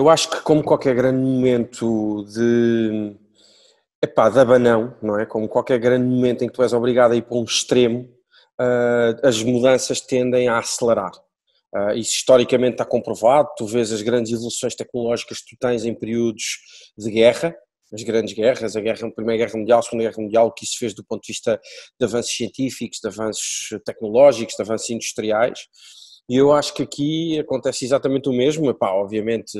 eu acho que como qualquer grande momento de epá, de abanão, não é? Como qualquer grande momento em que tu és obrigado a ir para um extremo, uh, as mudanças tendem a acelerar. Uh, isso historicamente está comprovado, tu vês as grandes evoluções tecnológicas que tu tens em períodos de guerra, as grandes guerras, a, guerra, a Primeira Guerra Mundial, a Segunda Guerra Mundial, o que isso fez do ponto de vista de avanços científicos, de avanços tecnológicos, de avanços industriais. E eu acho que aqui acontece exatamente o mesmo, Epá, obviamente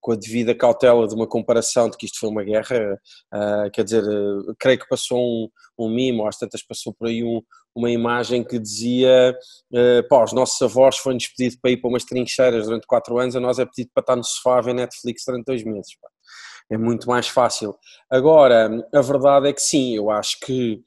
com a devida cautela de uma comparação de que isto foi uma guerra, uh, quer dizer, uh, creio que passou um, um mimo, às tantas passou por aí um, uma imagem que dizia, uh, pá, os nossos avós foram-nos pedidos para ir para umas trincheiras durante quatro anos, a nós é pedido para estar no sofá a ver Netflix durante dois meses, pá. é muito mais fácil. Agora, a verdade é que sim, eu acho que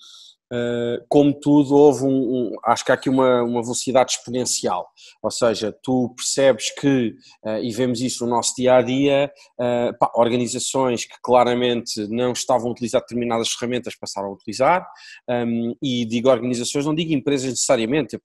eh, como tudo, houve um, um, acho que há aqui uma, uma velocidade exponencial, ou seja, tu percebes que, uh, e vemos isso no nosso dia a dia, eh, organizações que claramente não estavam a utilizar determinadas ferramentas passaram a utilizar, um, ehm, e digo organizações, não digo empresas necessariamente,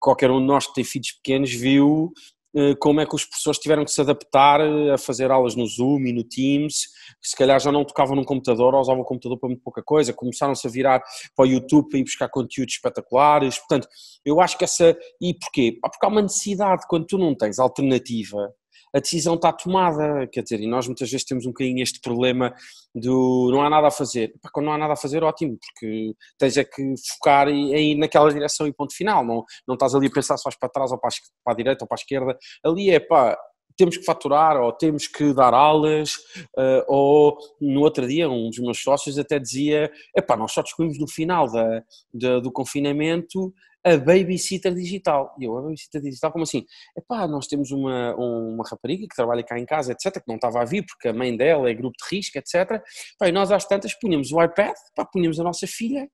qualquer um de nós que tem filhos pequenos viu eh, como é que os professores tiveram que se adaptar eh, a fazer aulas no Zoom e no Teams, que se calhar já não tocavam num computador ou usavam o computador para muito pouca coisa, começaram-se a virar para o YouTube para ir buscar conteúdos espetaculares, portanto, eu acho que essa... E porquê? Ah, porque há uma necessidade, quando tu não tens alternativa, a decisão está tomada, quer dizer, e nós muitas vezes temos um bocadinho este problema do não há nada a fazer. quando não há nada a fazer, ótimo, porque tens é que focar em, naquela direção e ponto final, não, não estás ali a pensar se vais para trás ou para a, para a direita ou para a esquerda, ali é pá, temos que faturar ou temos que dar aulas ah, ou no outro dia um dos meus sócios até dizia epá, nós só descobrimos no final da, da do confinamento a babysitter digital. E eu, a babysitter digital, como assim? Epá, nós temos uma, uma rapariga que trabalha cá em casa, etc., que não estava a vir porque a mãe dela é grupo de risco, etc. Pá, e nós às tantas punhamos o iPad, pá, punhamos a nossa filha,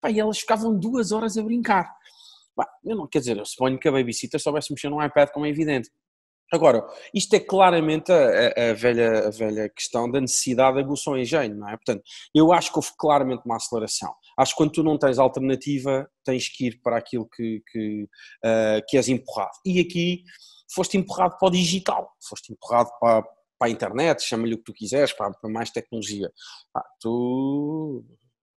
pá, e elas ficavam duas horas a brincar. eu não, quer dizer, eu suponho que a babysitter soubesse mexer no iPad, como é evidente. Agora, isto é claramente a, a, velha, a velha questão da necessidade de aguçar o engenho, não é? Portanto, eu acho que houve claramente uma aceleração. Acho que quando tu não tens alternativa, tens que ir para aquilo que, que, uh, que és empurrado. E aqui foste empurrado para o digital, foste empurrado para, para a internet, chama-lhe o que tu quiseres, para, para mais tecnologia. Ah, tu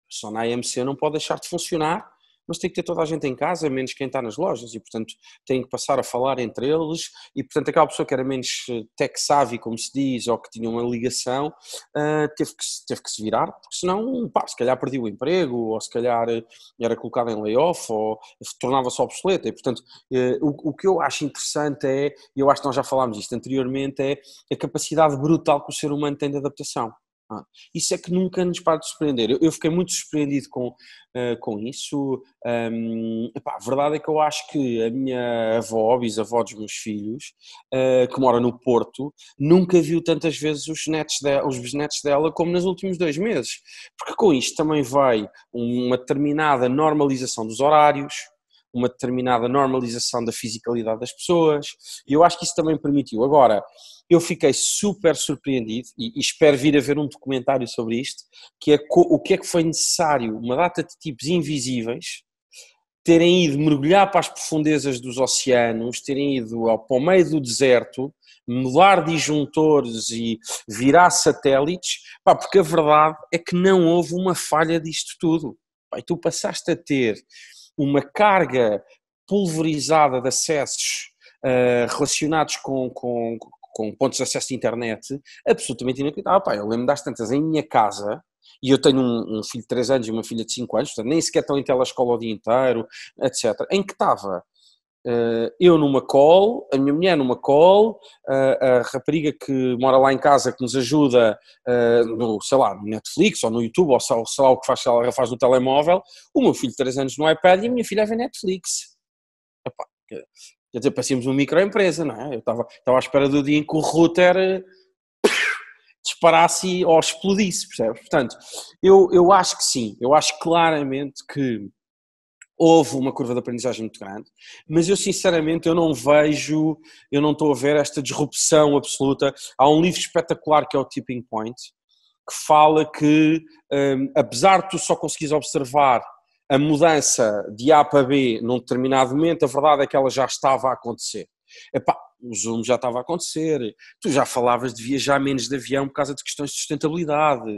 só na AMC não pode deixar de funcionar mas tem que ter toda a gente em casa, menos quem está nas lojas, e portanto tem que passar a falar entre eles, e portanto aquela pessoa que era menos eh, tech savvy, como se diz, ou que tinha uma ligação, eh, teve, que, teve que se virar, porque senão, pá, se calhar perdia o emprego, ou se calhar eh, era colocado em layoff, ou tornava-se obsoleta, e portanto o, o que eu acho interessante é, e eu acho que nós já falámos isto anteriormente, é a capacidade brutal que o ser humano tem de adaptação. Isso é que nunca nos para de surpreender. Eu, eu fiquei muito surpreendido com, uh, com isso. Um, epá, a verdade é que eu acho que a minha avó, bisavó dos meus filhos, uh, que mora no Porto, nunca viu tantas vezes os, netos de, os bisnetos dela como nos últimos dois meses. Porque com isto também vai uma determinada normalização dos horários, uma determinada normalização da fisicalidade das pessoas, e eu acho que isso também permitiu. Agora, eu fiquei super surpreendido e, espero vir a ver um documentário sobre isto, que é o que é que foi necessário, uma data de tipos invisíveis, terem ido mergulhar para as profundezas dos oceanos, terem ido ao, para o meio do deserto, mudar disjuntores e virar satélites, pá, porque a verdade é que não houve uma falha disto tudo. Pá, tu passaste a ter uma carga pulverizada de acessos uh, relacionados com, com, com, pontos de acesso de internet absolutamente inacreditável. Ah, eu lembro das tantas em minha casa, e eu tenho um, um, filho de 3 anos e uma filha de 5 anos, portanto, nem sequer estão em telescola o dia inteiro, etc. Em que estava eh, eu numa call, a minha mulher numa call, eh, a rapariga que mora lá em casa que nos ajuda eh, no, sei lá, no Netflix ou no YouTube ou sei lá o que faz, ela faz no telemóvel, o meu filho de 3 anos no iPad e a minha filha a Netflix. Epá, quer dizer, parecíamos uma microempresa, não é? Eu estava, estava à espera do dia em que o router disparasse ou explodisse, percebes? Portanto, eu, eu acho que sim, eu acho claramente que houve uma curva de aprendizagem muito grande, mas eu sinceramente eu não vejo, eu não estou a ver esta disrupção absoluta. Há um livro espetacular que é o Tipping Point, que fala que um, apesar de tu só conseguires observar a mudança de A para B num determinado momento, a verdade é que ela já estava a acontecer. Epá, o Zoom já estava a acontecer, tu já falavas de viajar menos de avião por causa de questões de sustentabilidade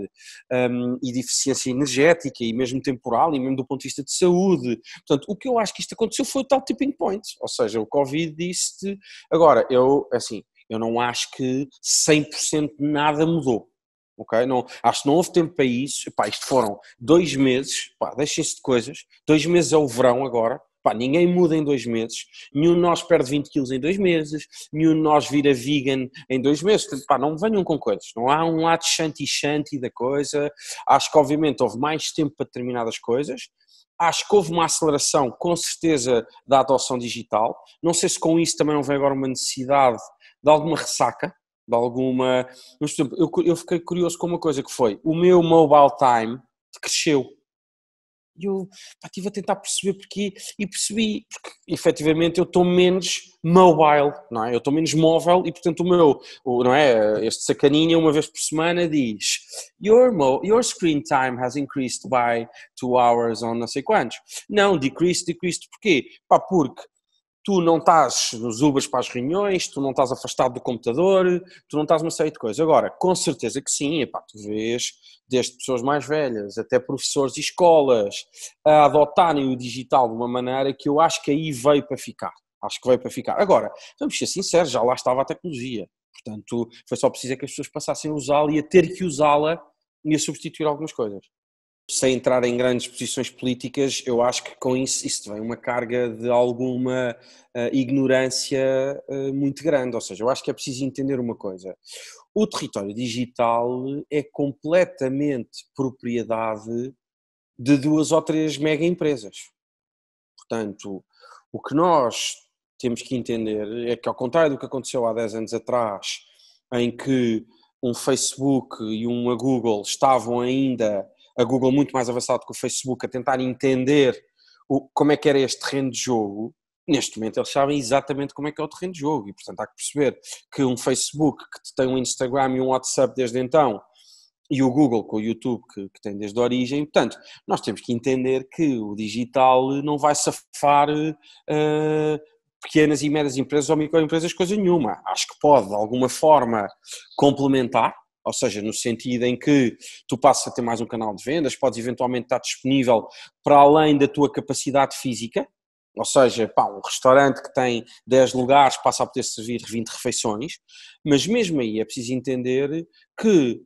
um, e de eficiência energética e mesmo temporal e mesmo do ponto de vista de saúde. Portanto, o que eu acho que isto aconteceu foi o tal tipping point, ou seja, o Covid disse-te, agora, eu, é assim, eu não acho que 100% nada mudou. Okay? Não, acho que não houve tempo para isso. Epá, isto foram dois meses, deixem-se de coisas. Dois meses é o verão agora, Pá, ninguém muda em dois meses, nenhum de nós perde 20 quilos em dois meses, nenhum de nós vira vegan em dois meses. Portanto, pá, não venham com coisas, não há um lado shanti-shanti da coisa. Acho que, obviamente, houve mais tempo para determinadas coisas, acho que houve uma aceleração, com certeza, da adoção digital. Não sei se com isso também não vem agora uma necessidade de alguma ressaca, de alguma. Mas, por exemplo, eu, eu fiquei curioso com uma coisa que foi: o meu mobile time cresceu. E eu pá, estive a tentar perceber porquê e percebi, porque efetivamente eu estou menos mobile, não é? Eu estou menos móvel e portanto o meu, o, não é? Este sacaninha uma vez por semana diz your, mo your screen time has increased by two hours on não sei quantos. Não, decreased, decreased porquê? Pá, porque tu não estás nos Ubers para as reuniões, tu não estás afastado do computador, tu não estás uma série de coisas. Agora, com certeza que sim, epá, tu vês desde pessoas mais velhas até professores e escolas a adotarem o digital de uma maneira que eu acho que aí veio para ficar. Acho que veio para ficar. Agora, vamos ser sinceros, já lá estava a tecnologia. Portanto, foi só preciso é que as pessoas passassem a usá-la e a ter que usá-la e a substituir algumas coisas sem entrar em grandes posições políticas, eu acho que com isso, isso vem uma carga de alguma uh, ignorância uh, muito grande. Ou seja, eu acho que é preciso entender uma coisa: o território digital é completamente propriedade de duas ou três mega empresas. Portanto, o que nós temos que entender é que, ao contrário do que aconteceu há 10 anos atrás, em que um Facebook e uma Google estavam ainda a Google muito mais avançado que o Facebook a tentar entender o, como é que era este terreno de jogo, neste momento eles sabem exatamente como é que é o terreno de jogo e portanto há que perceber que um Facebook que tem um Instagram e um WhatsApp desde então e o Google com o YouTube que, que tem desde a origem, portanto nós temos que entender que o digital não vai safar uh, pequenas e médias empresas ou microempresas coisa nenhuma, acho que pode de alguma forma complementar ou seja, no sentido em que tu passas a ter mais um canal de vendas, podes eventualmente estar disponível para além da tua capacidade física, ou seja, pá, um restaurante que tem 10 lugares passa a poder servir 20 refeições, mas mesmo aí é preciso entender que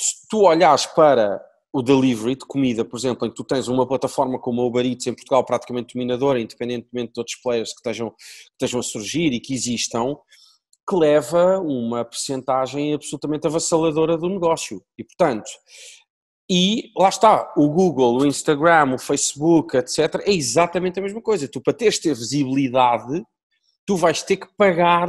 se tu olhares para o delivery de comida, por exemplo, em que tu tens uma plataforma como o Uber Eats em Portugal praticamente dominadora, independentemente de outros players que estejam, que estejam a surgir e que existam, que leva uma percentagem absolutamente avassaladora do negócio. E, portanto, e lá está, o Google, o Instagram, o Facebook, etc., é exatamente a mesma coisa. Tu, para teres ter visibilidade, tu vais ter que pagar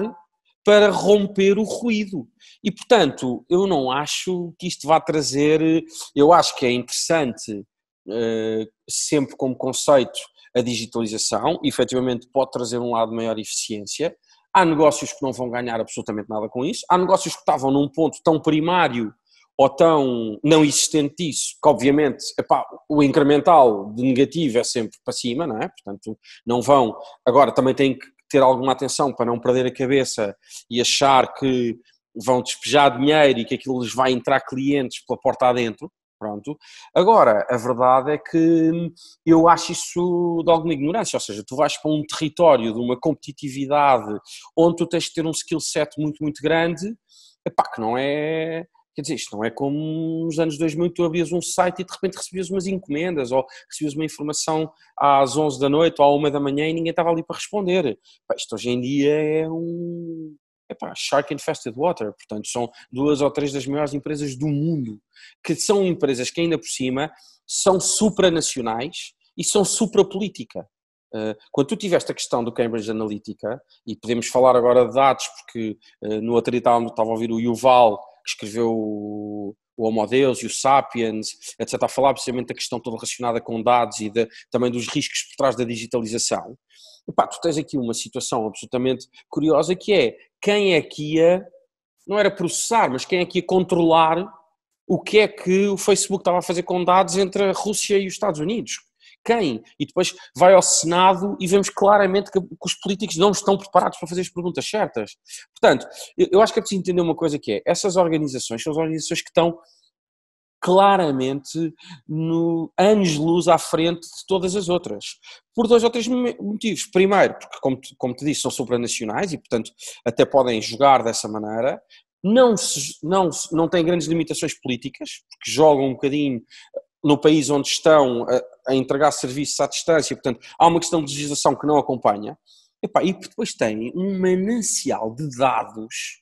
para romper o ruído. E, portanto, eu não acho que isto vá trazer. Eu acho que é interessante, eh, sempre como conceito, a digitalização. Efetivamente, pode trazer um lado de maior eficiência. Há negócios que não vão ganhar absolutamente nada com isso, há negócios que estavam num ponto tão primário ou tão não existente disso, que obviamente epá, o incremental de negativo é sempre para cima, não é? Portanto, não vão. Agora, também têm que ter alguma atenção para não perder a cabeça e achar que vão despejar dinheiro e que aquilo lhes vai entrar clientes pela porta adentro, Pronto. Agora, a verdade é que eu acho isso de alguma ignorância, ou seja, tu vais para um território de uma competitividade onde tu tens de ter um skill set muito, muito grande, epá, que não é. Quer dizer, isto não é como nos anos 2000 tu abrias um site e de repente recebias umas encomendas ou recebias uma informação às 11 da noite ou à 1 da manhã e ninguém estava ali para responder. Epá, isto hoje em dia é um Epá, Shark Infested Water, portanto, são duas ou três das maiores empresas do mundo, que são empresas que ainda por cima são supranacionais e são suprapolítica. Eh, quando tu tiveste a questão do Cambridge Analytica, e podemos falar agora de dados, porque eh, no outro dia estava a ouvir o Yuval, que escreveu o Homo Deus e o Sapiens, etc., a falar precisamente da questão toda relacionada com dados e de, também dos riscos por trás da digitalização. pá, tu tens aqui uma situação absolutamente curiosa que é quem é que ia, não era processar, mas quem é que ia controlar o que é que o Facebook estava a fazer com dados entre a Rússia e os Estados Unidos? quem? E depois vai ao Senado e vemos claramente que, que, os políticos não estão preparados para fazer as perguntas certas. Portanto, eu, acho que é preciso entender uma coisa que é, essas organizações são as organizações que estão claramente no, anos luz à frente de todas as outras. Por dois ou três motivos. Primeiro, porque, como, como te disse, são supranacionais e, portanto, até podem jogar dessa maneira. Não, se, não, não têm grandes limitações políticas, porque jogam um bocadinho no país onde estão a, a entregar serviços à distância, portanto, há uma questão de legislação que não acompanha. Epá, e depois têm um manancial de dados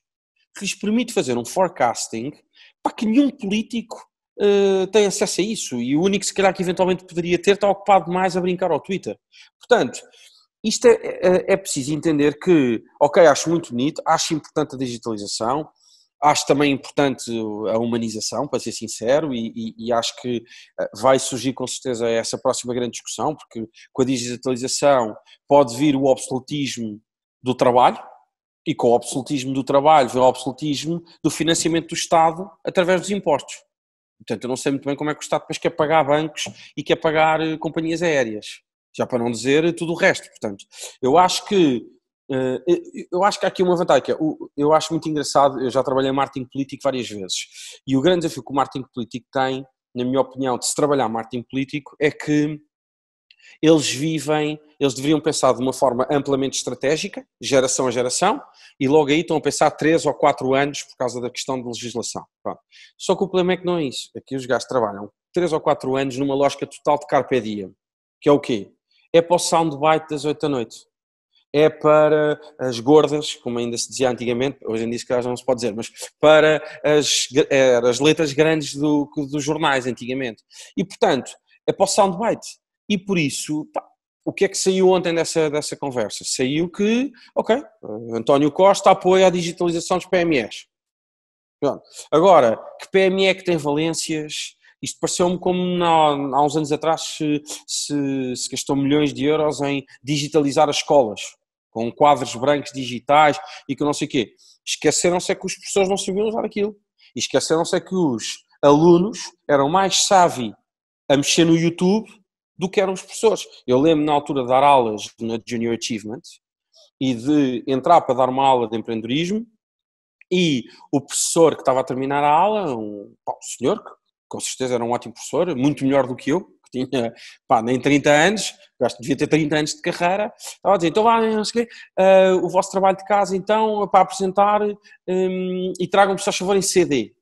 que lhes permite fazer um forecasting para que nenhum político uh, acesso a isso. E o único, se calhar, que eventualmente poderia ter está ocupado mais a brincar ao Twitter. Portanto, isto é, é, é preciso entender que, ok, acho muito bonito, acho importante a digitalização, Acho também importante a humanização, para ser sincero, e, e, e, acho que eh, vai surgir com certeza essa próxima grande discussão, porque com a digitalização pode vir o absolutismo do trabalho, e com o absolutismo do trabalho vem o absolutismo do financiamento do Estado através dos impostos. Portanto, eu não sei muito bem como é que o Estado depois quer pagar bancos e quer pagar eh, companhias aéreas já para não dizer tudo o resto. Portanto, eu acho que eh, eu acho que há aqui uma vantagem, que é, eu acho muito engraçado, eu já trabalhei marketing político várias vezes, e o grande desafio que o marketing político tem, na minha opinião, de se trabalhar marketing político, é que eles vivem, eles deveriam pensar de uma forma amplamente estratégica, geração a geração, e logo aí estão a pensar 3 ou 4 anos por causa da questão de legislação. Pronto. Só que o problema é que não é isso. Aqui é os gajos trabalham 3 ou 4 anos numa lógica total de carpe diem, que é o quê? É para o soundbite das 8 da noite é para as gordas, como ainda se dizia antigamente, hoje em dia que não se pode dizer, mas para as, as letras grandes do, dos jornais antigamente. E portanto, é para o soundbite. E por isso, pá, o que é que saiu ontem dessa, dessa conversa? Saiu que, ok, António Costa apoia a digitalização dos PMEs. Pronto. Agora, que PME é que tem valências? Isto pareceu-me como há, uns anos atrás se, se, se gastou milhões de euros em digitalizar as escolas com quadros brancos digitais e que não sei o quê. Esqueceram-se é que os professores não sabiam usar aquilo. E esqueceram-se é que os alunos eram mais sábios a mexer no YouTube do que eram os professores. Eu lembro na altura de dar aulas na Junior Achievement e de entrar para dar uma aula de empreendedorismo e o professor que estava a terminar a aula, um, um senhor que com certeza era um ótimo professor, muito melhor do que eu, porque tinha, pá, nem 30 anos, o gajo devia ter 30 anos de carreira, estava a dizer, então lá, não sei o uh, o vosso trabalho de casa, então, para apresentar, um, e tragam-me, só favor, em CD.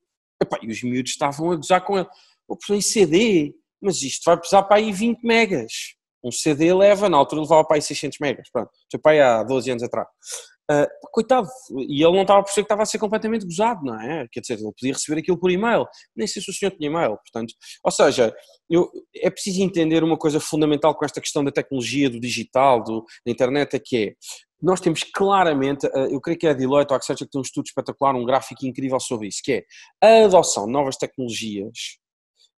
Epá, e os miúdos estavam a gozar com ele, o em CD? Mas isto vai pesar para aí 20 megas. Um CD leva, na altura levava para aí 600 megas, pronto, foi para aí há 12 anos atrás. Uh, coitado, e ele não estava a perceber que estava a ser completamente gozado, não é? Quer dizer, ele podia receber aquilo por e-mail, nem sei se o senhor tinha e-mail, portanto. Ou seja, eu, é preciso entender uma coisa fundamental com esta questão da tecnologia, do digital, do, da internet, é que é. Nós temos claramente, ah, eu creio que é a Deloitte ou a Accenture que tem um estudo espetacular, um gráfico incrível sobre isso, que é a adoção de novas tecnologias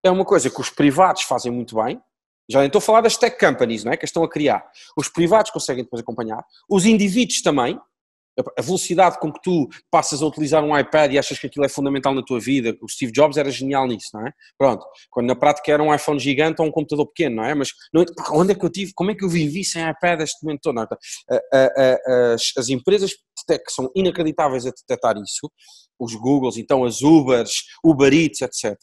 é uma coisa que os privados fazem muito bem, já estou a falar das tech companies, não é? Que estão a criar. Os privados conseguem depois acompanhar, os indivíduos também, a velocidade com que tu passas a utilizar um iPad e achas que aquilo é fundamental na tua vida, o Steve Jobs era genial nisso, não é? Pronto, quando na prática era um iPhone gigante ou um computador pequeno, não é? Mas não, onde é que eu tive, como é que eu vivi sem iPad este momento todo? É? As, as empresas que são inacreditáveis a detectar isso, os Googles, então as Ubers, Uber Eats, etc.,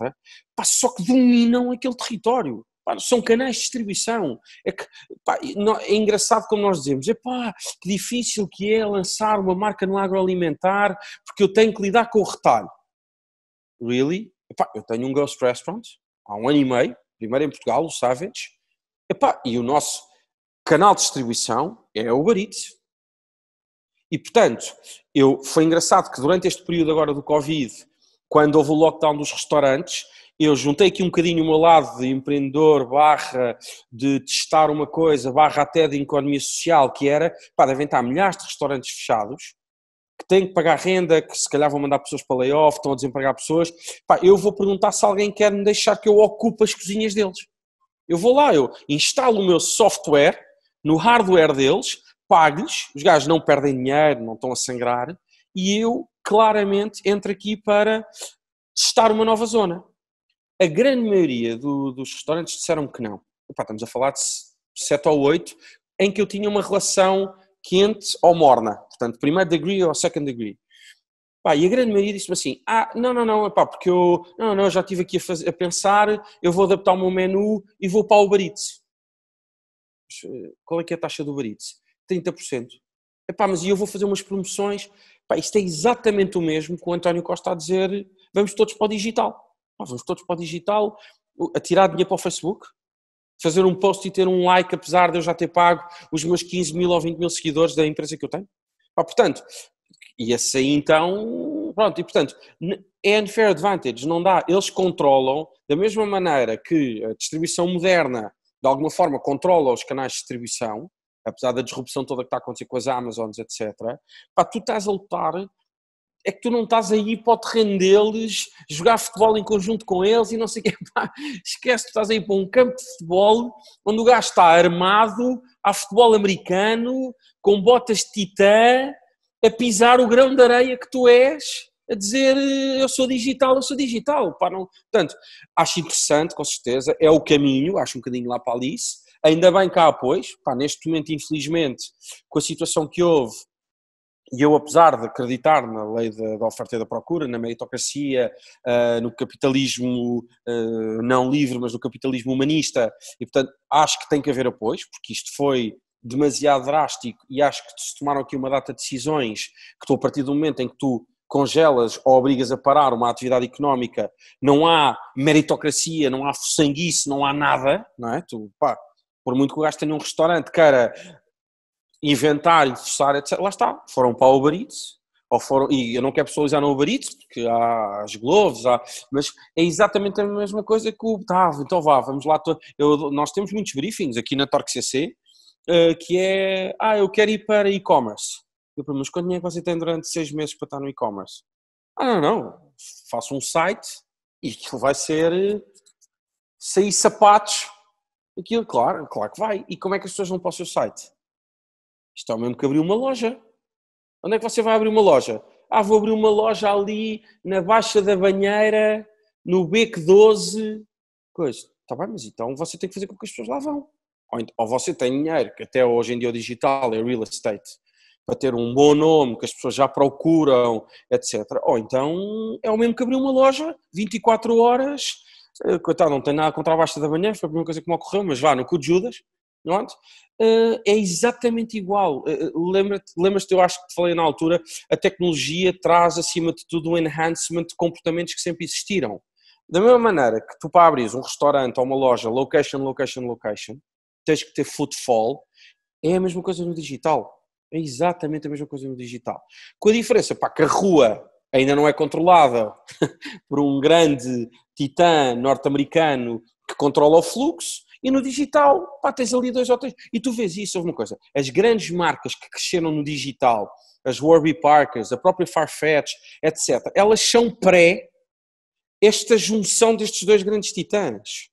só que dominam aquele território. Pá, são canais de distribuição. É, que, pá, é engraçado como nós dizemos, epá, que difícil que é lançar uma marca no agroalimentar porque eu tenho que lidar com o retalho. Really? Epá, eu tenho um Ghost Restaurant há um ano e meio, primeiro em Portugal, o Savage, epá, e o nosso canal de distribuição é o Uber Eats. E portanto, eu, foi engraçado que durante este período agora do Covid, quando houve o lockdown dos restaurantes, eu juntei aqui um bocadinho o meu lado de empreendedor, barra de testar uma coisa, barra até de economia social, que era, pá, devem estar milhares de restaurantes fechados, que têm que pagar renda, que se calhar vão mandar pessoas para layoff, estão a desempregar pessoas, pá, eu vou perguntar se alguém quer me deixar que eu ocupe as cozinhas deles. Eu vou lá, eu instalo o meu software no hardware deles, pago-lhes, os gajos não perdem dinheiro, não estão a sangrar, e eu claramente entro aqui para testar uma nova zona. A grande maioria do, dos restaurantes disseram que não. Epá, estamos a falar de 7 ou 8, em que eu tinha uma relação quente ou morna. Portanto, primeiro degree ou second degree. e a grande maioria disse-me assim: ah, não, não, não, epá, porque eu não, não, já estive aqui a, fazer, a, pensar, eu vou adaptar o meu menu e vou para o Uber Eats. Eh, qual é que é a taxa do Uber Eats? 30%. Epá, mas e eu vou fazer umas promoções? Pá, isto é exatamente o mesmo que o António Costa a dizer: vamos todos para o digital. Ah, vamos todos para o digital, atirar dinheiro para o Facebook, fazer um post e ter um like, apesar de eu já ter pago os meus 15 mil ou 20 mil seguidores da empresa que eu tenho. Ah, portanto, e esse aí então, pronto, e portanto, é unfair advantage, não dá. Eles controlam, da mesma maneira que a distribuição moderna, de alguma forma, controla os canais de distribuição, apesar da disrupção toda que está a acontecer com as Amazons, etc. Pá, tu estás a lutar é que tu não estás aí para o terreno deles, jogar futebol em conjunto com eles e não sei o quê. esquece, tu estás aí para um campo de futebol onde o gajo está armado a futebol americano, com botas de titã, a pisar o grão de areia que tu és, a dizer eh, eu sou digital, eu sou digital. Pá, não... Portanto, acho interessante, com certeza, é o caminho, acho um bocadinho lá para a Alice. Ainda bem que há apoios, pá, neste momento, infelizmente, com a situação que houve, e eu, apesar de acreditar na lei da, oferta e da procura, na meritocracia, ah, no capitalismo ah, não livre, mas no capitalismo humanista, e portanto acho que tem que haver apoios, porque isto foi demasiado drástico e acho que se tomaram aqui uma data de decisões que tu, a partir do momento em que tu congelas ou obrigas a parar uma atividade económica, não há meritocracia, não há sanguice, não há nada, não é? Tu, pá, por muito que o gajo tenha um restaurante, cara, inventar, forçar, etc. Lá está, foram para o Uber Eats, ou foram, e eu não quero pessoalizar no Uber Eats, porque há as Gloves, há, mas é exatamente a mesma coisa que o Tavo. Ah, então vá, vamos lá. Eu, nós temos muitos briefings aqui na Torque CC, uh, eh, que é, ah, eu quero ir para e-commerce. Eu pergunto, mas quanto dinheiro é você tem durante seis meses para estar no e-commerce? Ah, não, não, faço um site e aquilo vai ser eh, sair sapatos. Aquilo, claro, claro que vai. E como é que as pessoas vão para o seu site? Isto é o mesmo que abrir uma loja. Onde é que você vai abrir uma loja? Ah, vou abrir uma loja ali na Baixa da Banheira, no Beco 12. Coisa. Está bem, mas então você tem que fazer com que as pessoas lá vão. Ou, ou você tem dinheiro, que até hoje em dia o digital é real estate, para ter um bom nome, que as pessoas já procuram, etc. Ou então é o mesmo que abrir uma loja, 24 horas, eh, coitado, não tem nada contra a Baixa da Banheira, foi a primeira coisa que me ocorreu, mas vá, no cu de Judas, Pronto. Uh, é exatamente igual. Uh, eh, eh, lembra te lembras eu acho que te falei na altura, a tecnologia traz acima de tudo um enhancement de comportamentos que sempre existiram. Da mesma maneira que tu para abrir um restaurante ou uma loja, location, location, location, tens que ter footfall, é a mesma coisa no digital. É exatamente a mesma coisa no digital. Com a diferença, pá, que a rua ainda não é controlada por um grande titã norte-americano que controla o fluxo, e no digital, pá, tens ali dois ou três. E tu vês isso, uma coisa. As grandes marcas que cresceram no digital, as Warby Parkers, a própria Farfetch, etc., elas são pré esta junção destes dois grandes titãs.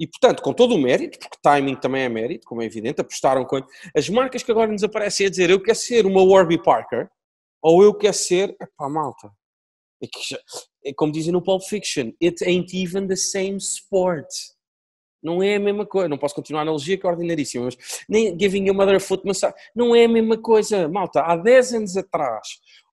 E, portanto, com todo o mérito, porque timing também é mérito, como é evidente, apostaram quanto. As marcas que agora nos aparecem a dizer eu quero ser uma Warby Parker ou eu quero ser. pá malta. É que, já... é como dizem no Pulp Fiction, it ain't even the same sport. Não é a mesma coisa. Não posso continuar a analogia que é ordinaríssima, mas nem giving a mother a foot massage. Não é a mesma coisa. Malta, há 10 anos atrás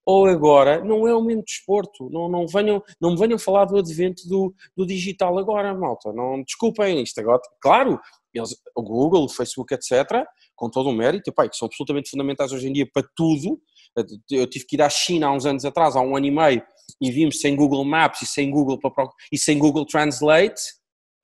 ou agora, não é o mesmo desporto. Não, não, venham, não me venham falar do advento do, do digital agora, malta. Não, desculpem isto agora. Claro, eles, o Google, o Facebook, etc., com todo o mérito, epá, que são absolutamente fundamentais hoje em dia para tudo. Eu tive que ir à China há uns anos atrás, há um ano e meio, e vimos sem Google Maps e sem Google, para, e sem Google Translate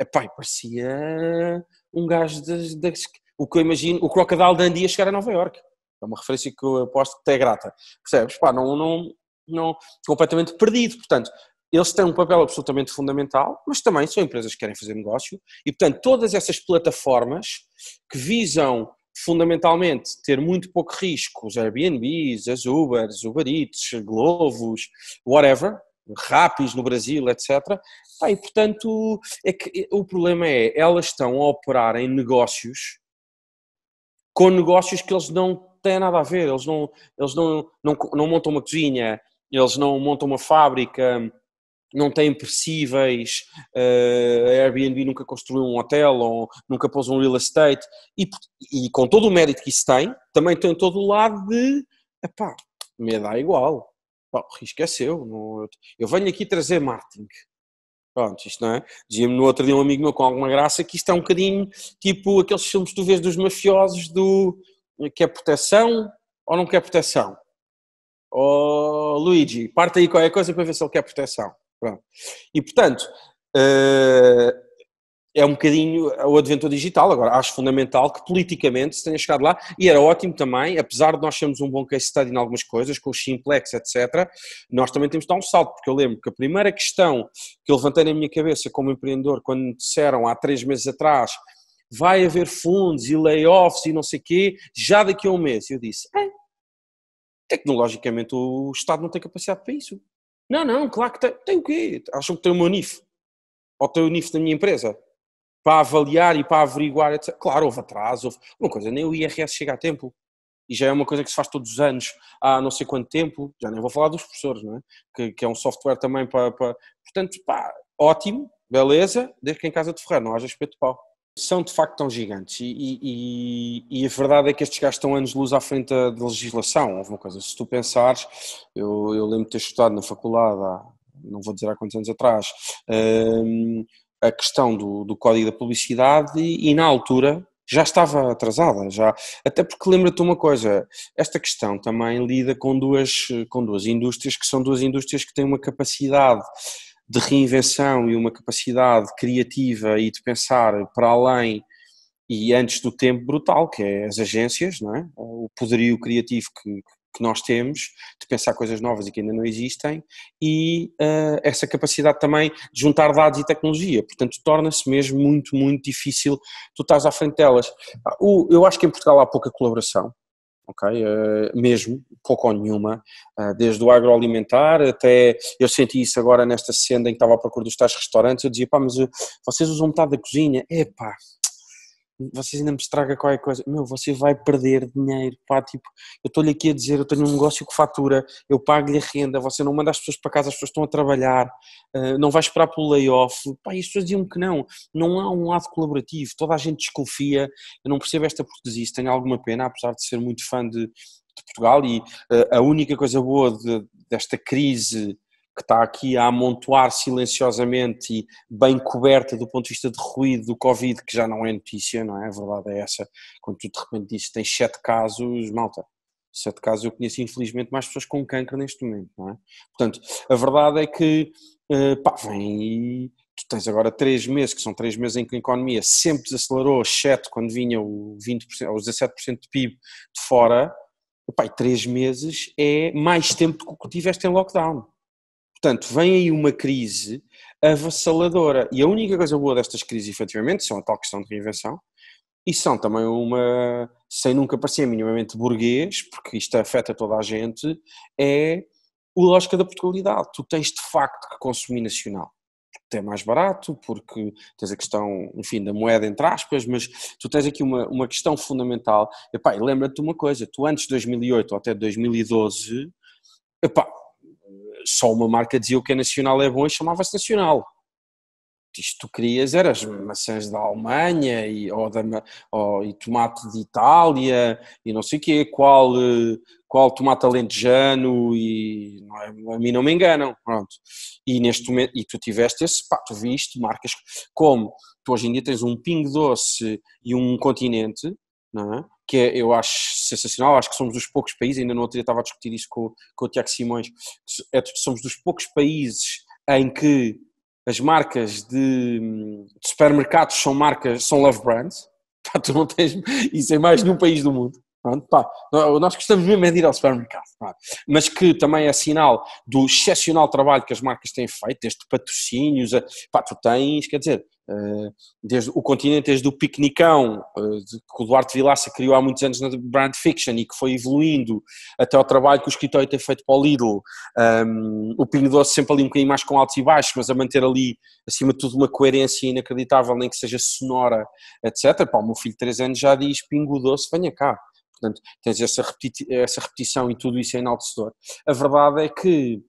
epá, parecia um gajo das, das, o que eu imagino, o Crocodile Dundee ia chegar a Nova York. É uma referência que eu aposto que te é grata. Percebes? Pá, não, não, não, completamente perdido. Portanto, eles têm um papel absolutamente fundamental, mas também são empresas que querem fazer negócio e, portanto, todas essas plataformas que visam fundamentalmente ter muito pouco risco, os Airbnbs, as Ubers, Uber Eats, Glovos, whatever, rápidos no Brasil, etc. e portanto, é que, é, o problema é, elas estão a operar em negócios com negócios que eles não têm nada a ver, eles não, eles não, não, não montam uma cozinha, eles não montam uma fábrica, não têm perecíveis, uh, eh, a Airbnb nunca construiu um hotel ou nunca pôs um real estate, e, e com todo o mérito que isso tem, também tem todo o lado de, epá, me dá igual, Pá, o risco é seu. Não... Eu venho aqui trazer marketing. Pronto, isto não é? Dizia-me no outro dia um amigo meu com alguma graça que isto é um bocadinho tipo aqueles filmes que tu vês dos mafiosos do quer é proteção ou não quer proteção. Oh, Luigi, parte aí qualquer coisa para ver se ele quer proteção. Pronto. E portanto, eh, é um bocadinho o advento digital. Agora, acho fundamental que politicamente se tenha chegado lá e era ótimo também, apesar de nós sermos um bom case study em algumas coisas, com o Simplex, etc., nós também temos de dar um salto, porque eu lembro que a primeira questão que eu levantei na minha cabeça como empreendedor, quando me disseram há três meses atrás vai haver fundos e layoffs e não sei o quê, já daqui a um mês, eu disse, tecnologicamente o Estado não tem capacidade para isso. Não, não, claro que tem. Tem o quê? Acham que tem o meu NIF? Ou tem o NIF da minha empresa? para avaliar e para averiguar, etc. Claro, houve atraso, houve uma coisa, nem o IRS chega a tempo. E já é uma coisa que se faz todos os anos, há não sei quanto tempo, já nem vou falar dos professores, não é? Que, que é um software também para, para... Portanto, pá, ótimo, beleza, desde que em casa de Ferreira não haja espeto de pau. São de facto tão gigantes e, e, e, a verdade é que estes gajos estão anos de luz à frente da, legislação. Houve uma coisa, se tu pensares, eu, eu lembro de ter estudado na faculdade há, não vou dizer há quantos anos atrás, hum, a questão do, do código da publicidade e, e, na altura já estava atrasada, já até porque lembra-te uma coisa, esta questão também lida com duas, com duas indústrias que são duas indústrias que têm uma capacidade de reinvenção e uma capacidade criativa e de pensar para além e antes do tempo brutal, que é as agências, não é? o poderio criativo que, que nós temos, de pensar coisas novas e que ainda não existem, e uh, essa capacidade também de juntar dados e tecnologia. Portanto, torna-se mesmo muito, muito difícil tu estás à frente delas. O, eu acho que em Portugal há pouca colaboração. Okay? Uh, mesmo, pouco ou nenhuma, uh, desde o agroalimentar até, eu senti isso agora nesta senda em que estava à procura dos tais restaurantes, eu dizia, pá, mas vocês usam metade da cozinha? É pá, vocês ainda me estragam qualquer coisa. Meu, você vai perder dinheiro, pá, tipo, eu estou-lhe aqui a dizer, eu tenho um negócio que fatura, eu pago-lhe a renda, você não manda as pessoas para casa, as pessoas estão a trabalhar, eh, não vai esperar pelo layoff. Pá, e as pessoas diziam que não, não há um lado colaborativo, toda a gente desconfia, eu não percebo esta portuguesice, tenho alguma pena, apesar de ser muito fã de, de Portugal e eh, a única coisa boa de, desta crise que está aqui a amontoar silenciosamente e bem coberta do ponto de vista de ruído do Covid, que já não é notícia, não é? A verdade é essa. Quando tu de repente dizes que tens sete casos, malta, sete casos eu conheço infelizmente mais pessoas com cancro neste momento, não é? Portanto, a verdade é que, eh, pá, vem e tu tens agora três meses, que são três meses em que a economia sempre desacelerou, exceto quando vinha o 20%, ou 17% de PIB de fora, Pai, três meses é mais tempo do que tiveste em lockdown. Portanto, vem aí uma crise avassaladora. E a única coisa boa destas crises, efetivamente, são a tal questão de reinvenção e são também uma, sem nunca parecer minimamente burguês, porque isto afeta toda a gente, é o lógica da Portugalidade. Tu tens de facto que consumir nacional. Porque é mais barato, porque tens a questão, enfim, da moeda entre aspas, mas tu tens aqui uma, uma questão fundamental. Epá, lembra-te de uma coisa, tu antes de 2008 ou até 2012, epá, só uma marca dizia o que é nacional é bom e chamava-se nacional. Isto tu querias eras maçãs da Alemanha e, ou da, ou, e tomate de Itália e não sei o quê, qual, eh, qual tomate alentejano e não, é, a mim não me enganam, pronto. E neste momento, e tu tiveste esse, pá, tu viste marcas como, tu hoje em dia tens um ping doce e um continente, não é? que é, eu acho sensacional. Acho que somos dos poucos países, ainda no outro dia estava a discutir isso com, com o Tiago Simões, é, somos dos poucos países em que as marcas de, de supermercados são marcas, são love brands. tu não tens isso em é mais nenhum país do mundo. Pronto, pá. Nós gostamos mesmo é de ir ao supermercado, pá. mas que também é sinal do excepcional trabalho que as marcas têm feito, desde patrocínios, a, pá, tu tens, quer dizer, eh, desde o continente, desde o Piquenicão, eh, que o Duarte Vilaça criou há muitos anos na Brand Fiction e que foi evoluindo até ao trabalho que o escritório tem feito para o Lidl, um, o Pingo Doce sempre ali um bocadinho mais com altos e baixos, mas a manter ali, acima de tudo, uma coerência inacreditável, nem que seja sonora, etc. Pá, o meu filho de 3 anos já diz Pingo Doce, venha cá portanto tens essa, repeti essa repetição e tudo isso é enaltecedor. A verdade é que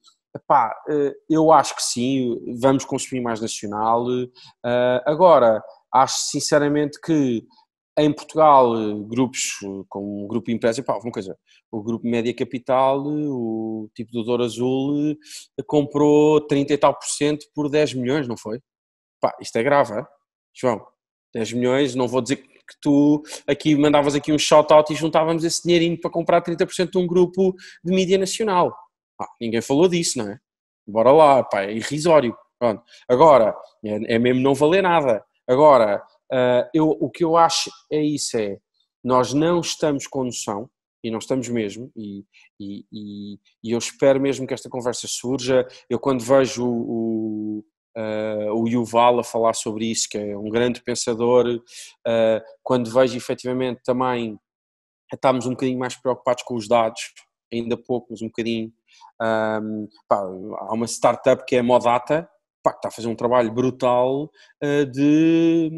pá, eh, eu acho que sim, vamos consumir mais nacional. Eh, agora, acho sinceramente que em Portugal, grupos como o Grupo Empresa, pá, alguma coisa, o Grupo Média Capital, o tipo do Douro Azul, eh, comprou 30 e tal por cento por 10 milhões, não foi? Pá, isto é grave, hein? João, 10 milhões, não vou dizer que que tu aqui mandavas aqui um shout-out e juntávamos esse dinheirinho para comprar 30% de um grupo de mídia nacional. Ah, ninguém falou disso, não é? Bora lá, pá, é irrisório. Pronto. Agora, é, é mesmo não valer nada. Agora, uh, eu, o que eu acho é isso, é nós não estamos com noção, e não estamos mesmo, e, e, e, e eu espero mesmo que esta conversa surja. Eu quando vejo o, o Uh, o Yuval a falar sobre isso, que é um grande pensador, uh, quando vejo efetivamente também estamos um bocadinho mais preocupados com os dados, ainda pouco, mas um bocadinho. Um, ehm, pá, há uma startup que é a Modata, pá, que está a fazer um trabalho brutal uh, de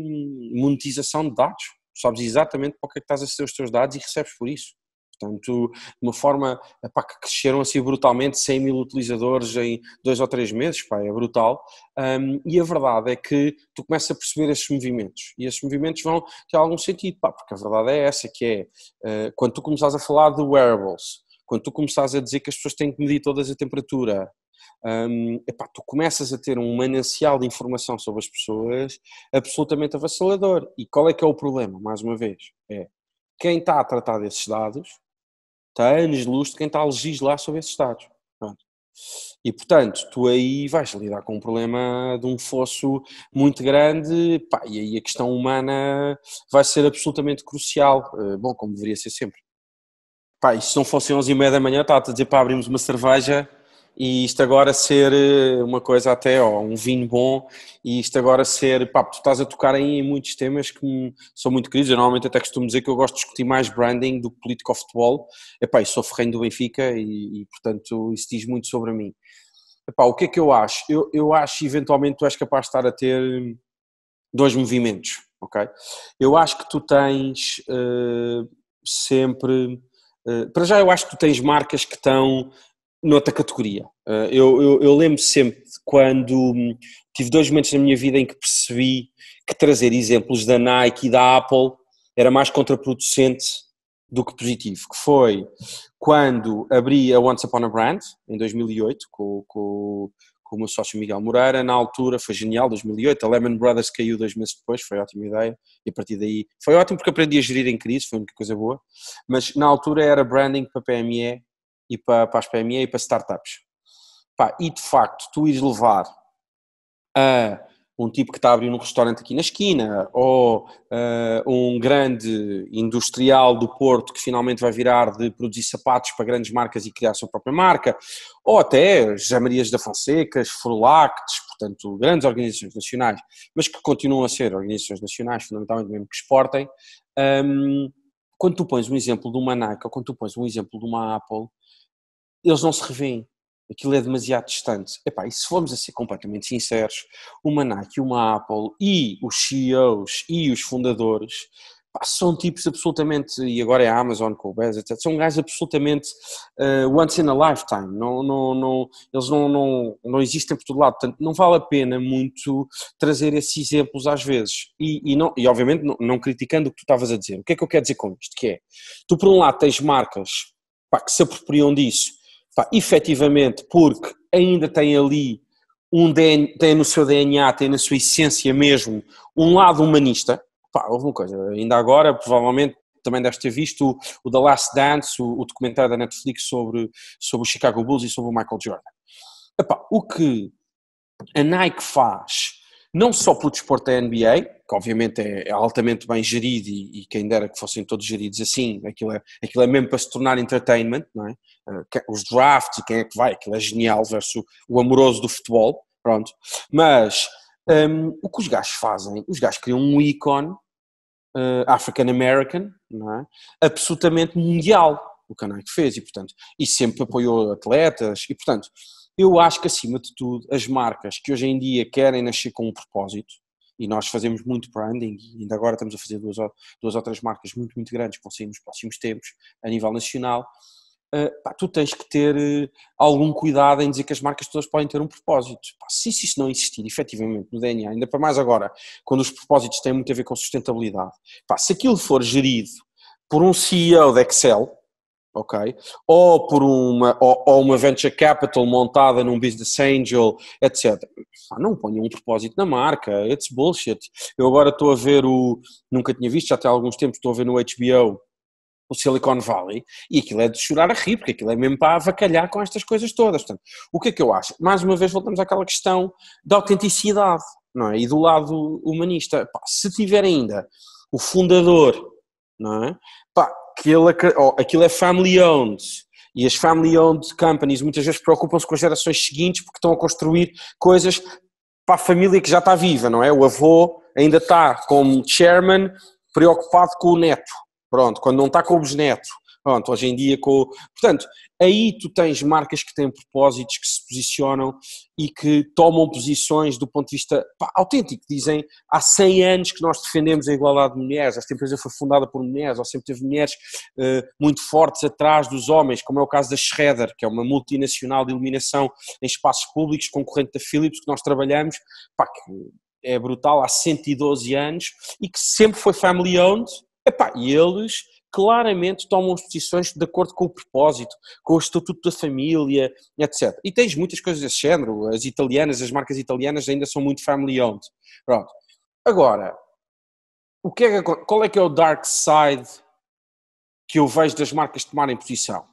monetização de dados. Sabes exatamente para o que é que estás a ser os teus dados e recebes por isso. Portanto, de uma forma pá, que cresceram assim brutalmente, 100 mil utilizadores em dois ou três meses, pá, é brutal. Um, e a verdade é que tu começas a perceber esses movimentos e esses movimentos vão ter algum sentido, pá, porque a verdade é essa, que é, uh, quando tu começares a falar de wearables, quando tu começares a dizer que as pessoas têm que medir todas a temperatura, um, epá, tu começas a ter um manancial de informação sobre as pessoas absolutamente avassalador. E qual é que é o problema, mais uma vez? É quem está a tratar desses dados está a anos de luz de quem está a legislar sobre esses dados. E portanto, tu aí vais lidar com um problema de um fosso muito grande, pá, e aí a questão humana vai ser absolutamente crucial, eh, bom, como deveria ser sempre. Pá, e se não fossem 11 e meia da manhã, está a dizer para abrirmos uma cerveja e isto agora ser eh, uma coisa até, ó, um vinho bom, e isto agora ser, pá, tu estás a tocar aí em muitos temas que são muito queridos, eu normalmente até costumo dizer que eu gosto de discutir mais branding do que político ao futebol, epá, eu sou ferrenho do Benfica e, e, portanto isso diz muito sobre mim. Epá, o que é que eu acho? Eu, eu acho eventualmente tu és capaz de estar a ter hum, dois movimentos, ok? Eu acho que tu tens uh, sempre... Uh, para já eu acho que tu tens marcas que estão noutra categoria. Ah, eu, eu, eu lembro sempre quando hum, tive dois momentos na minha vida em que percebi que trazer exemplos da Nike e da Apple era mais contraproducente do que positivo, que foi quando abri a Once Upon a Brand, em 2008, com, com, com o meu sócio Miguel Moreira, na altura foi genial, 2008, a Lehman Brothers caiu dois meses depois, foi ótima ideia, e a partir daí foi ótimo porque aprendi a gerir em crise, foi uma coisa boa, mas na altura era branding para PME e para, para as PME e para startups. Pá, e de facto, tu ires levar a um tipo que está a abrir um restaurante aqui na esquina, ou uh, um grande industrial do Porto que finalmente vai virar de produzir sapatos para grandes marcas e criar a sua própria marca, ou até Jamarias da Fonseca, Frulactes, portanto, grandes organizações nacionais, mas que continuam a ser organizações nacionais, fundamentalmente mesmo que exportem. Um, ehm, quando tu pões um exemplo de uma Nike ou quando tu pões um exemplo de uma Apple, eles não se revêem. Aquilo é demasiado distante. Epá, e se formos a ser completamente sinceros, uma Nike, uma Apple e os CEOs e os fundadores são tipos absolutamente, e agora é a Amazon com o Bezos etc. São gajos absolutamente uh, once in a lifetime. Não, não, não, eles não, não, não existem por todo lado. Portanto, não vale a pena muito trazer esses exemplos às vezes. E, e, não, e obviamente, não, não criticando o que tu estavas a dizer. O que é que eu quero dizer com isto? Que é, tu por um lado tens marcas que se apropriam disso Pá, efetivamente, porque ainda tem ali um DNA, tem no seu DNA, tem na sua essência mesmo, um lado humanista. Pá, alguma uma coisa, ainda agora, provavelmente, também deves ter visto o, o The Last Dance, o, o, documentário da Netflix sobre, sobre o Chicago Bulls e sobre o Michael Jordan. Epá, o que a Nike faz não só pelo desporto da NBA, que obviamente é, é, altamente bem gerido e, e quem dera que fossem todos geridos assim, aquilo é, aquilo é mesmo para se tornar entertainment, não é? Eh, os drafts e quem é que vai, aquilo é genial versus o amoroso do futebol, pronto. Mas um, ehm, o que os gajos fazem, os gajos criam um ícone uh, African-American, não é? Absolutamente mundial, o que Nike fez e, portanto, e sempre apoiou atletas e, portanto, eu acho que, acima de tudo, as marcas que hoje em dia querem nascer com um propósito, e nós fazemos muito branding, e ainda agora estamos a fazer duas ou, duas três marcas muito, muito grandes que vão sair nos próximos tempos, a nível nacional, Uh, pá, tu tens que ter uh, algum cuidado em dizer que as marcas todas podem ter um propósito. Pá, se, se isso não existir, efetivamente, no DNA, ainda para mais agora, quando os propósitos têm muito a ver com sustentabilidade, pá, se aquilo for gerido por um CEO de Excel, ok? Ou por uma, ou, ou, uma venture capital montada num business angel, etc. Não ponham um propósito na marca, it's bullshit. Eu agora estou a ver o, nunca tinha visto, já até há alguns tempos estou a ver no HBO, o Silicon Valley, e aquilo é de chorar a rir, porque aquilo é mesmo para avacalhar com estas coisas todas. Portanto, o que é que eu acho? Mais uma vez voltamos àquela questão da autenticidade, não é? E do lado humanista. Pá, se tiver ainda o fundador, não é? Pá, aquilo, oh, aquilo é family owned. E as family owned companies muitas vezes preocupam-se com as gerações seguintes porque estão a construir coisas para a família que já está viva, não é? O avô ainda está como chairman preocupado com o neto. Pronto, quando não está com o bisneto, Pronto, hoje em dia com. Portanto, aí tu tens marcas que têm propósitos, que se posicionam e que tomam posições do ponto de vista pá, autêntico. Dizem há 100 anos que nós defendemos a igualdade de mulheres, esta empresa foi fundada por mulheres, ou sempre teve mulheres uh, muito fortes atrás dos homens, como é o caso da Schroeder, que é uma multinacional de iluminação em espaços públicos, concorrente da Philips, que nós trabalhamos, pá, que é brutal, há 112 anos e que sempre foi family owned Epá, e eles claramente tomam as posições de acordo com o propósito, com o estatuto da família, etc. E tens muitas coisas desse género, as italianas, as marcas italianas ainda são muito family owned. Pronto. Agora, o que é que, qual é que é o dark side que eu vejo das marcas tomarem posição?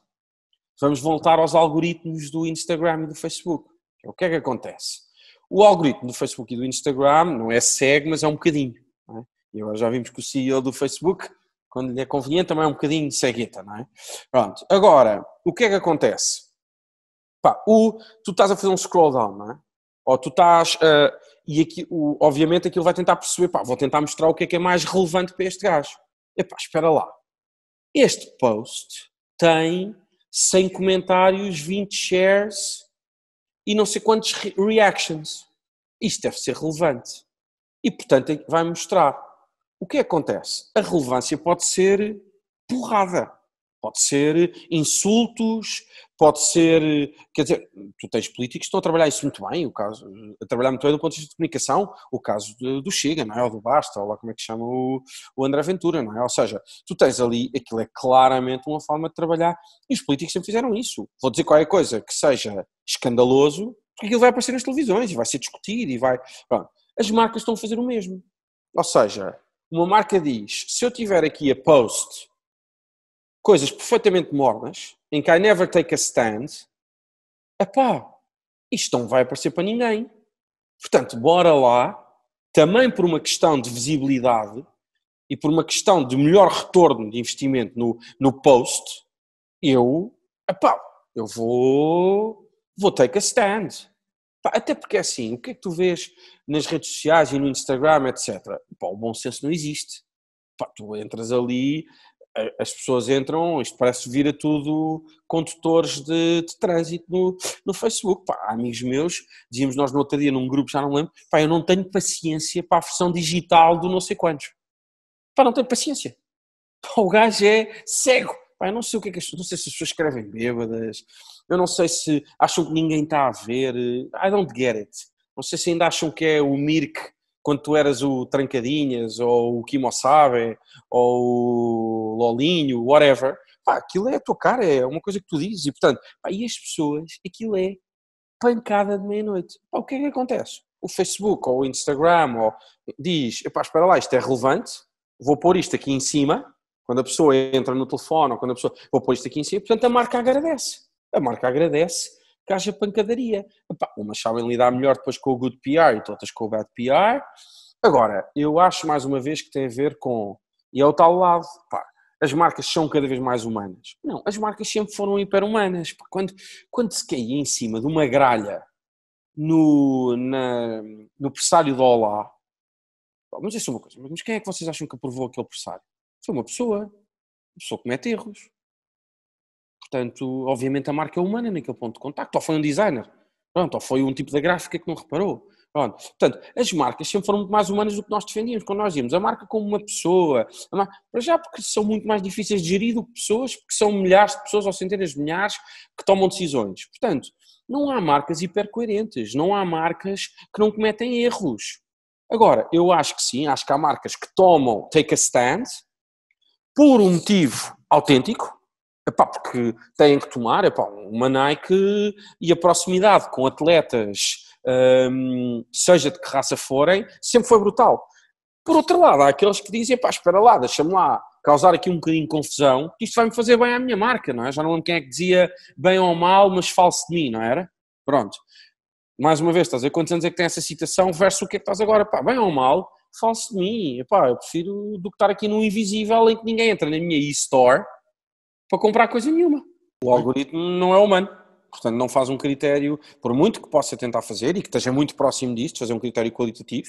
Vamos voltar aos algoritmos do Instagram e do Facebook. O que é que acontece? O algoritmo do Facebook e do Instagram não é cego, mas é um bocadinho. E agora já vimos que o CEO do Facebook, quando lhe é conveniente, também é um bocadinho cegueta, não é? Pronto, agora, o que é que acontece? Pá, o, tu estás a fazer um scroll down, não é? Ou tu estás. Uh, e aqui, o, obviamente aquilo vai tentar perceber, pá, vou tentar mostrar o que é que é mais relevante para este gajo. pá, espera lá. Este post tem 100 comentários, 20 shares e não sei quantos reactions. Isto deve ser relevante. E portanto é vai mostrar o é que acontece? A relevância pode ser porrada, pode ser insultos, pode ser. Quer dizer, tu tens políticos que estão a trabalhar isso muito bem, o caso, a trabalhar muito bem do ponto de vista de comunicação, o caso do Chega, não é? Ou do Basta, ou lá como é que chama o, o André Ventura, não é? Ou seja, tu tens ali, aquilo é claramente uma forma de trabalhar e os políticos sempre fizeram isso. Vou dizer qualquer coisa que seja escandaloso, porque aquilo vai aparecer nas televisões e vai ser discutido e vai. Pronto. As marcas estão a fazer o mesmo. Ou seja, uma marca diz: se eu tiver aqui a post coisas perfeitamente mornas, em que I never take a stand, epá, isto não vai aparecer para ninguém. Portanto, bora lá, também por uma questão de visibilidade e por uma questão de melhor retorno de investimento no, no post, eu, epá, eu vou, vou take a stand. Até porque é assim, o que é que tu vês nas redes sociais e no Instagram, etc. Pá, o bom senso não existe. Pá, tu entras ali, as pessoas entram, isto parece vir a tudo condutores de, de trânsito no, no Facebook. Pá, amigos meus, dizíamos nós no outro dia num grupo, já não lembro, pá, eu não tenho paciência para a versão digital do não sei quantos. Pá, não tenho paciência. Pá, o gajo é cego eu não sei o que é que as pessoas. Não sei se as pessoas escrevem bêbadas, eu não sei se acham que ninguém está a ver. Eh, I don't get it. Não sei se ainda acham que é o Mirk quando tu eras o Trancadinhas, ou o Kimo Sabe, ou o Lolinho, whatever. Pá, aquilo é a tua cara, é uma coisa que tu dizes. E portanto, pá, e as pessoas, aquilo é pancada de meia-noite. O que é que acontece? O Facebook ou o Instagram ou, diz: pá, espera lá, isto é relevante, vou pôr isto aqui em cima quando a pessoa entra no telefone ou quando a pessoa. Vou pôr isto aqui em cima. Portanto, a marca agradece. A marca agradece que haja pancadaria. Epá, umas sabem lidar melhor depois com o good PR e outras com o bad PR. Agora, eu acho mais uma vez que tem a ver com. E é o tal lado. Pá, as marcas são cada vez mais humanas. Não, as marcas sempre foram hiper-humanas. Quando, quando se caía em cima de uma gralha no, na, no pressário do Olá, mas isso é uma coisa, mas quem é que vocês acham que aprovou aquele pressário? sou uma pessoa, a pessoa comete erros. Portanto, obviamente a marca é humana naquele ponto de contacto, ou foi um designer, pronto, ou foi um tipo da gráfica que não reparou. Pronto. Portanto, as marcas sempre foram muito mais humanas do que nós defendíamos quando nós vimos a marca como uma pessoa. Marca, para já porque são muito mais difíceis de gerir do que pessoas, porque são milhares de pessoas ou centenas de milhares que tomam decisões. Portanto, não há marcas hipercoerentes, não há marcas que não cometem erros. Agora, eu acho que sim, acho que há marcas que tomam take a stand, por um motivo autêntico, epá, porque têm que tomar epá, uma Nike e a proximidade com atletas, hum, seja de que raça forem, sempre foi brutal. Por outro lado, há aqueles que dizem, pá, espera lá, deixa-me lá causar aqui um bocadinho de confusão, isto vai-me fazer bem à minha marca, não é? Já não lembro quem é que dizia bem ou mal, mas falso de mim, não era? Pronto. Mais uma vez, estás a ver quantos anos é que tem essa citação versus o que é que estás agora, pá, bem ou mal, falso se de mim, epá, eu prefiro do que estar aqui no invisível em que ninguém entra na minha e-store para comprar coisa nenhuma. O algoritmo não é humano, portanto não faz um critério, por muito que possa tentar fazer e que esteja muito próximo disto, fazer um critério qualitativo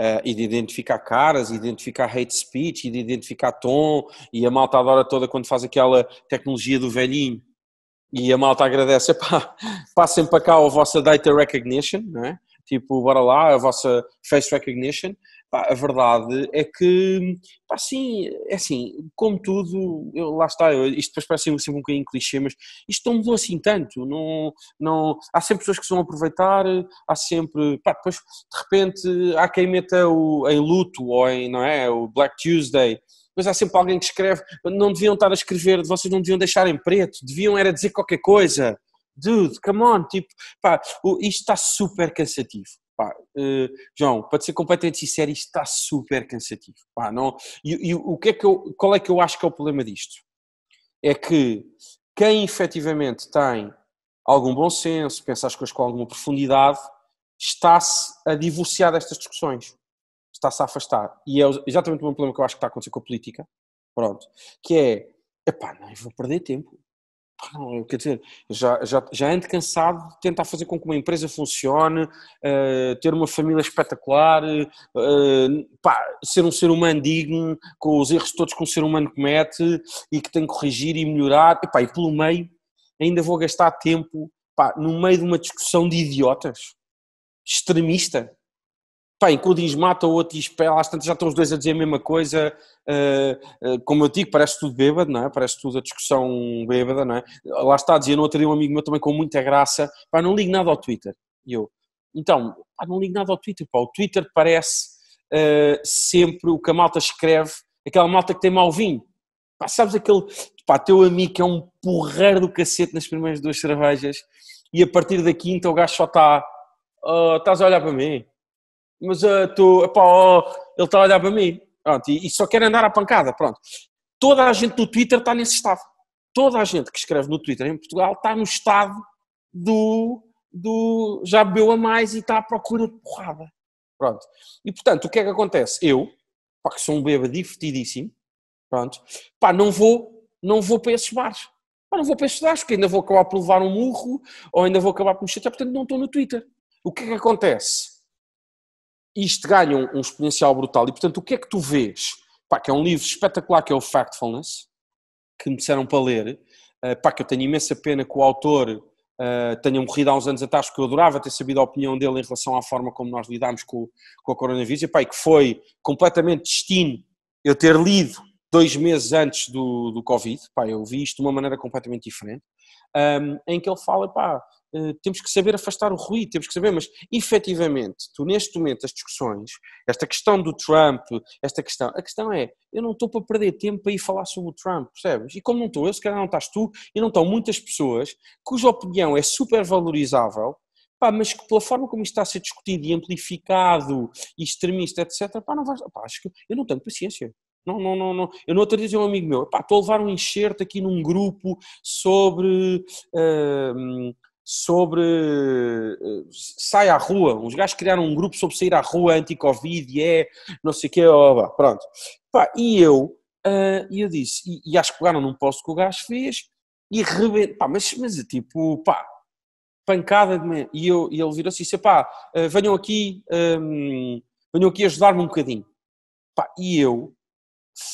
uh, e de identificar caras, e de identificar hate speech, e de identificar tom, e a malta adora toda quando faz aquela tecnologia do velhinho e a malta agradece, pá, passem para cá a vossa data recognition, não é? tipo, bora lá, a vossa face recognition, Pá, a verdade é que, pá, sim, é assim, como tudo, eu, lá está, eu, isto depois parece sempre um bocadinho clichê, mas isto não mudou assim tanto, não, não, há sempre pessoas que se vão aproveitar, há sempre, pá, depois de repente há quem meta o, em luto ou em, não é, o Black Tuesday, mas há sempre alguém que escreve, não deviam estar a escrever, vocês não deviam deixar em preto, deviam era dizer qualquer coisa, dude, come on, tipo, pá, isto está super cansativo. Pá, uh, João, para ser completamente sincero, isto está super cansativo. Pá, não, e, e o que é que eu, qual é que eu acho que é o problema disto? É que quem efetivamente tem algum bom senso, pensa as coisas com alguma profundidade, está-se a divorciar destas discussões, está-se a afastar. E é exatamente o mesmo problema que eu acho que está a acontecer com a política, pronto, que é, epá, não vou perder tempo, Quer dizer, já, já, já ando cansado de tentar fazer com que uma empresa funcione, uh, ter uma família espetacular, uh, pá, ser um ser humano digno, com os erros todos que um ser humano comete e que tem que corrigir e melhorar. E, pá, e pelo meio, ainda vou gastar tempo pá, no meio de uma discussão de idiotas, extremista, pá, enquanto diz mata o outro e espela, às tantas já estão os dois a dizer a mesma coisa, uh, uh, como eu digo, parece tudo bêbado, não é? Parece tudo a discussão bêbada, não é? Lá está, dizer, no outro dia um amigo meu também com muita graça, pá, não ligo nada ao Twitter. E eu, então, pá, não ligo nada ao Twitter, pá, o Twitter parece uh, sempre o que a malta escreve, aquela malta que tem mau vinho. Pá, sabes aquele, pá, teu amigo que é um porreiro do cacete nas primeiras duas cervejas e a partir da quinta então o gajo só está, oh, estás a olhar para mim, mas estou, a oh, ele está a olhar para mim, pronto, e, e, só quer andar à pancada, pronto. Toda a gente no Twitter está nesse estado. Toda a gente que escreve no Twitter em Portugal está no estado do, do já bebeu a mais e está à procura de porrada. Pronto. E portanto, o que é que acontece? Eu, pá, que sou um beba divertidíssimo, pronto, pá, não vou, não vou para esses bares. Pá, não vou para esses bares, porque ainda vou acabar por levar um murro, ou ainda vou acabar por mexer, portanto não estou no Twitter. O que é que acontece? isto ganha um, um exponencial brutal. E portanto, o que é que tu vês? Pá, que é um livro espetacular que é o Factfulness, que me disseram para ler. Uh, pá, que eu tenho imensa pena que o autor uh, tenha morrido há uns anos atrás, porque eu adorava ter sabido a opinião dele em relação à forma como nós lidámos com, com a coronavírus. E, pá, e que foi completamente destino eu ter lido dois meses antes do, do Covid. Pá, eu vi isto de uma maneira completamente diferente. Um, em que ele fala, pá, eh, temos que saber afastar o ruído, temos que saber, mas efetivamente, tu neste momento, as discussões, esta questão do Trump, esta questão, a questão é, eu não estou para perder tempo a ir falar sobre o Trump, percebes? E como não estou eu, se calhar não estás tu, e não estão muitas pessoas cuja opinião é super valorizável, pá, mas que pela forma como isto está a ser discutido e amplificado e extremista, etc, pá, não vais, pá, acho que eu não tenho paciência, não, não, não, não. Eu no outro dia dizia um amigo meu, pá, estou a levar um enxerto aqui num grupo sobre uh, sobre eh, sai à rua, uns gajos criaram um grupo sobre sair à rua anti-Covid e é não sei o quê, oba, pronto. Pá, e eu, uh, eu disse, e, e acho que pegaram num posto que o gajo fez e rebent... pá, mas, mas é tipo, pá, pancada de E, eu, e ele virou-se e disse, pá, uh, venham aqui, um, ehm, venham aqui ajudar-me um bocadinho. Pá, e eu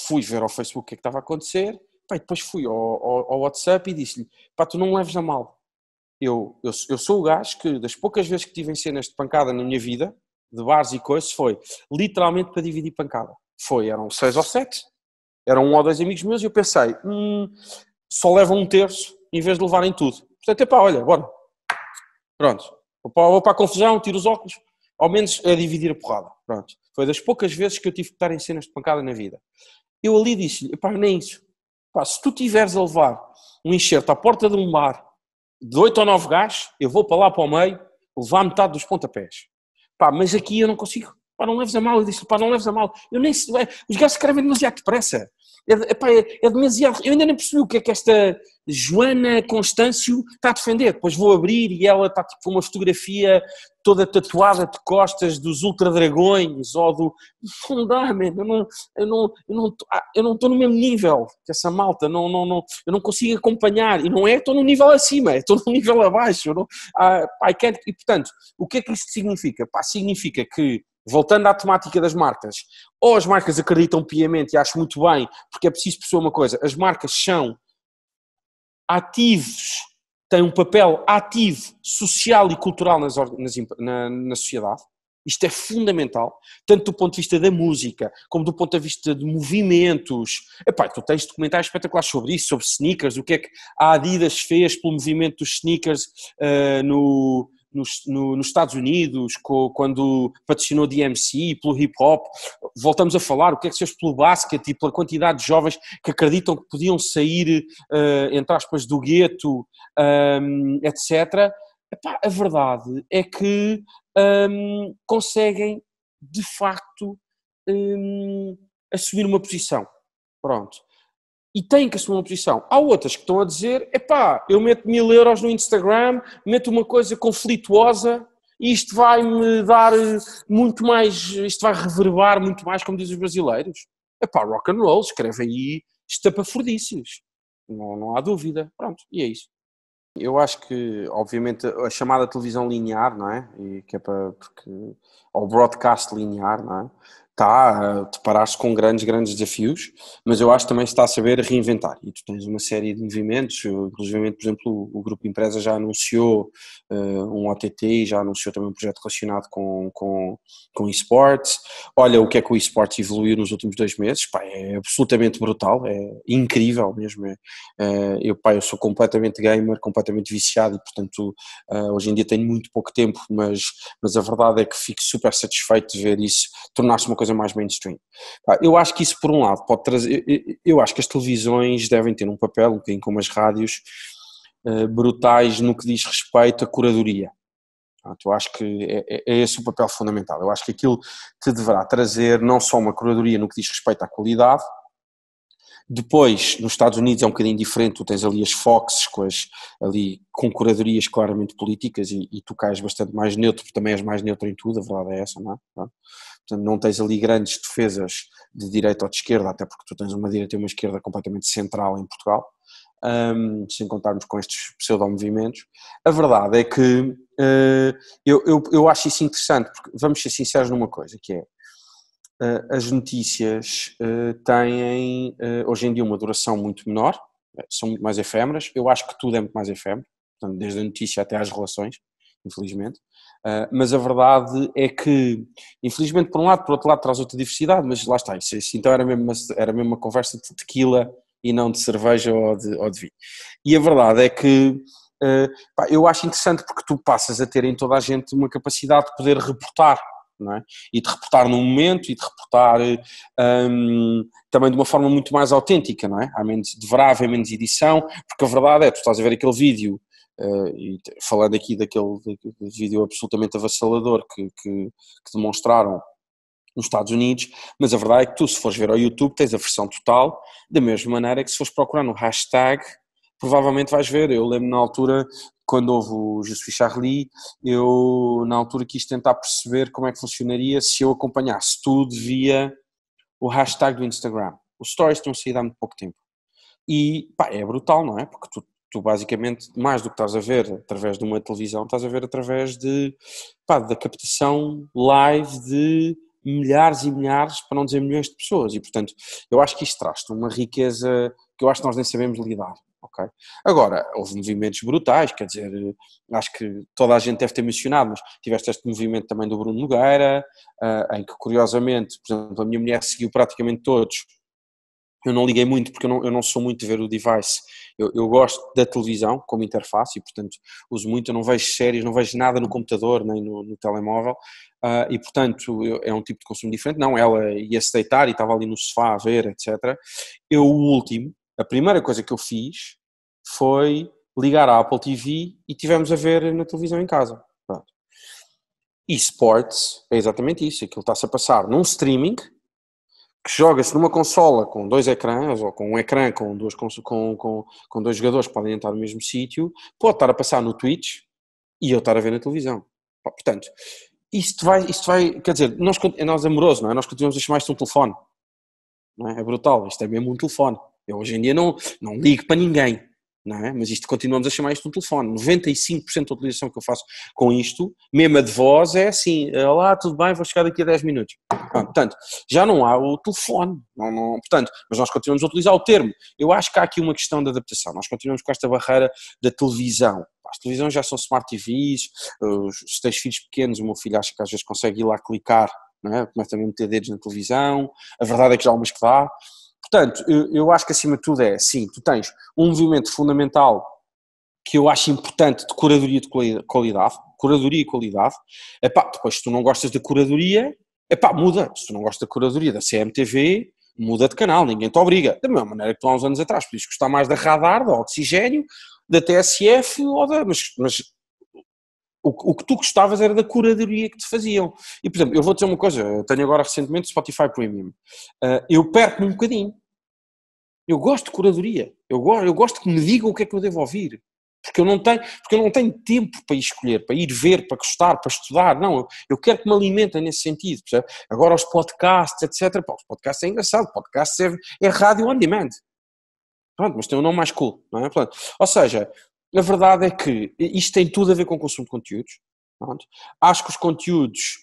fui ver ao Facebook o que é que estava a acontecer, pá, e depois fui ao, ao, ao WhatsApp e disse-lhe, pá, tu não leves a mal eu, eu, eu sou o gajo que, das poucas vezes que tive em cenas de pancada na minha vida, de bares e coisas, foi literalmente para dividir pancada. Foi, eram seis ou sete, eram um ou dois amigos meus, e eu pensei, hum, só levam um terço em vez de levarem tudo. Portanto, é pá, olha, bora. Pronto. Vou para, vou para a confusão, tiro os óculos, ao menos é dividir a porrada. Pronto. Foi das poucas vezes que eu tive que estar em cenas de pancada na vida. Eu ali disse-lhe, pá, nem isso. Pá, se tu tiveres a levar um enxerto à porta de um mar de 8 ou 9 gás, eu vou para lá para o meio, levar metade dos pontapés. Pá, mas aqui eu não consigo. Pá, não leves a mal. Eu disse, pá, não leves a mal. Eu nem sei, é, Os gajos escrevem demasiado depressa. É, é, é demasiado. Eu ainda nem percebi o que é que esta Joana Constâncio está a defender. Depois vou abrir e ela está tipo uma fotografia toda tatuada de costas dos ultradragões ou do. Não dá, man. Eu não eu não, eu não, ah, eu não estou no mesmo nível que essa malta. Não, não, não, eu não consigo acompanhar. E não é estou num nível acima, é, estou num nível abaixo. não, ah, I can't. E portanto, o que é que isto significa? Pá, significa que voltando à temática das marcas, ou as marcas acreditam piamente e acho muito bem, porque é preciso perceber uma coisa: as marcas são ativos, têm um papel ativo, social e cultural nas, nas na, na sociedade. Isto é fundamental, tanto do ponto de vista da música, como do ponto de vista de movimentos. Epá, tu tens documentários espetaculares sobre isso, sobre sneakers, o que é que a Adidas fez pelo movimento dos sneakers uh, no, nos, no, nos Estados Unidos, quando patrocinou DMC, pelo hip hop, voltamos a falar o que é que se fez pelo basquete e pela quantidade de jovens que acreditam que podiam sair, uh, entre aspas, do gueto, um, ehm, etc. Epá, a verdade é que um, ehm, conseguem, de facto, um, ehm, assumir uma posição. Pronto e têm que assumir uma posição. Há outras que estão a dizer: epá, eu meto mil euros no Instagram, meto uma coisa conflituosa e isto vai me dar eh, muito mais, isto vai reverberar muito mais, como dizem os brasileiros. Epá, rock and roll, escreve aí estapafurdícios. Não, não há dúvida. Pronto, e é isso. Eu acho que, obviamente, a chamada televisão linear, não é? E que é para, porque, ou broadcast linear, não é? está, te paraste com grandes, grandes desafios, mas eu acho que também se está a saber reinventar. E tu tens uma série de movimentos, inclusive, por exemplo, o Grupo Empresa já anunciou uh, um OTT e já anunciou também um projeto relacionado com, com, com esportes. Olha o que é que o esportes evoluiu nos últimos dois meses, pá, é absolutamente brutal, é incrível mesmo. É, uh, eu, pá, eu sou completamente gamer, completamente viciado e, portanto, uh, hoje em dia tenho muito pouco tempo, mas, mas a verdade é que fico super satisfeito de ver isso tornar-se uma coisa mais mainstream. Eu acho que isso, por um lado, pode trazer. Eu acho que as televisões devem ter um papel, um bocadinho como as rádios, eh, brutais no que diz respeito à curadoria. Eu acho que é, é, é, esse o papel fundamental. Eu acho que aquilo te deverá trazer não só uma curadoria no que diz respeito à qualidade, depois, nos Estados Unidos é um bocadinho diferente, tu tens ali as Foxes com, as, ali, com curadorias claramente políticas e, e tu cais bastante mais neutro, porque também és mais neutro em tudo, a verdade é essa, não é? Portanto, não tens ali grandes defesas de direita ou de esquerda, até porque tu tens uma direita e uma esquerda completamente central em Portugal, um, sem contarmos com estes pseudo-movimentos. A verdade é que uh, eu, eu, eu acho isso interessante, porque vamos ser sinceros numa coisa, que é uh, as notícias uh, têm hoje em dia uma duração muito menor, são muito mais efêmeras, eu acho que tudo é muito mais efêmero, portanto, desde a notícia até às relações, infelizmente. Uh, mas a verdade é que, infelizmente, por um lado, por outro lado, traz outra diversidade, mas lá está. Isso, isso então era mesmo, uma, era mesmo uma conversa de tequila e não de cerveja ou de, ou de vinho. E a verdade é que uh, pá, eu acho interessante porque tu passas a ter em toda a gente uma capacidade de poder reportar. É? E de reportar num momento e de reportar um, também de uma forma muito mais autêntica, não é? Há menos de verável, menos edição, porque a verdade é, tu estás a ver aquele vídeo Uh, e falando aqui daquele, vídeo absolutamente avassalador que, que, que, demonstraram nos Estados Unidos, mas a verdade é que tu, se fores ver ao YouTube, tens a versão total, da mesma maneira que se fores procurar no hashtag, provavelmente vais ver. Eu lembro na altura, quando houve o Jesus Charlie, eu na altura quis tentar perceber como é que funcionaria se eu acompanhasse tudo via o hashtag do Instagram. Os stories tinham saído há muito pouco tempo. E pá, é brutal, não é? Porque tu tu basicamente, mais do que estás a ver através de uma televisão, estás a ver através de, pá, da captação live de milhares e milhares, para não dizer milhões de pessoas. E, portanto, eu acho que isto traz uma riqueza que eu acho que nós nem sabemos lidar. ok Agora, houve movimentos brutais, quer dizer, eh, acho que toda a gente deve ter mencionado, mas tiveste este movimento também do Bruno Nogueira, uh, em que curiosamente, por exemplo, a minha mulher seguiu praticamente todos. Eu não liguei muito porque eu não, eu não sou muito de ver o device, eu, eu, gosto da televisão como interface e, portanto, uso muito. Eu não vejo séries, não vejo nada no computador nem no, no telemóvel uh, e, portanto, eu, é um tipo de consumo diferente. Não, ela ia se deitar e estava ali no sofá a ver, etc. Eu, o último, a primeira coisa que eu fiz foi ligar a Apple TV e tivemos a ver na televisão em casa. E sports é exatamente isso. Aquilo está-se a passar num streaming que joga-se numa consola com dois ecrãs ou com um ecrã com dois, com, com, com dois jogadores que podem entrar no mesmo sítio, pode estar a passar no Twitch e eu estar a ver na televisão. Portanto, isto vai, isto vai quer dizer, nós, é nós amoroso, não é? Nós continuamos a chamar isto um telefone. Não é? é brutal, isto é mesmo um telefone. Eu hoje em dia não, não ligo para ninguém é? Mas isto continuamos a chamar isto de um telefone. 95% da utilização que eu faço com isto, mesmo a de voz, é assim: é, Olá, tudo bem? Vou chegar daqui a 10 minutos. portanto, já não há o telefone. Não, não, portanto, mas nós continuamos a utilizar o termo. Eu acho que há aqui uma questão de adaptação. Nós continuamos com esta barreira da televisão. As televisões já são smart TVs, se tens filhos pequenos, o meu filho acha que às vezes consegue ir lá clicar, não é? começa a meter dedos na televisão. A verdade é que já há umas que dá. Portanto, eu, eu acho que acima de tudo é, sim, tu tens um movimento fundamental que eu acho importante de curadoria de qualidade, curadoria e qualidade, epá, depois se tu não gostas da curadoria, epá, muda, se tu não gostas da curadoria da CMTV, muda de canal, ninguém te obriga, da mesma maneira que tu há uns anos atrás podias gostar mais da Radar, da Oxigênio, da TSF ou da, mas, mas o, que tu gostavas era da curadoria que te faziam. E, por exemplo, eu vou dizer uma coisa, eu tenho agora recentemente Spotify Premium. Ah, eu perco-me um bocadinho. Eu gosto de curadoria. Eu gosto, eu gosto que me digam o que é que eu devo ouvir. Porque eu, não tenho, porque eu não tenho tempo para escolher, para ir ver, para gostar, para estudar. Não, eu, quero que me alimentem nesse sentido. Percebe? Agora os podcasts, etc. Pô, os podcasts é engraçado. Podcast é, é rádio on demand. Pronto, mas tem um nome mais cool, não é? Ou seja, a verdade é que isto tem tudo a ver com o consumo de conteúdos. Pronto. Acho que os conteúdos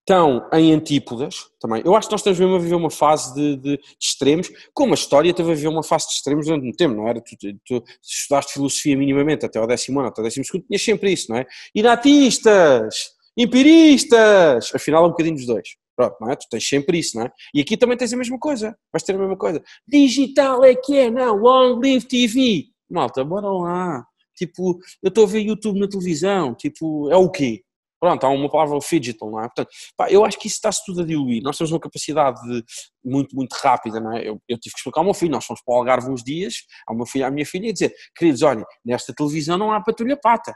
estão em antípodas também. Eu acho que nós estamos mesmo a viver uma fase de, de, de extremos, como a história teve a viver uma fase de extremos durante um tempo, não era? Tu, tu, tu estudaste filosofia minimamente até ao décimo ano, até ao décimo segundo, tinhas sempre isso, não é? Inatistas, empiristas, afinal é um bocadinho dos dois. Pronto, não é? Tu tens sempre isso, não é? E aqui também tens a mesma coisa, vais ter a mesma coisa. Digital é que é, não, long live TV. Malta, bora lá Tipo, eu estou a ver YouTube na televisão, tipo, é o quê? Pronto, há uma palavra digital, não é? Portanto, pá, eu acho que isso está-se tudo a diluir. Nós temos uma capacidade de, muito, muito rápida, não é? Eu, eu, tive que explicar ao meu filho, nós fomos para o Algarve uns dias, ao meu filho, à minha filha, e dizer, queridos, olhem, nesta televisão não há patrulha pata.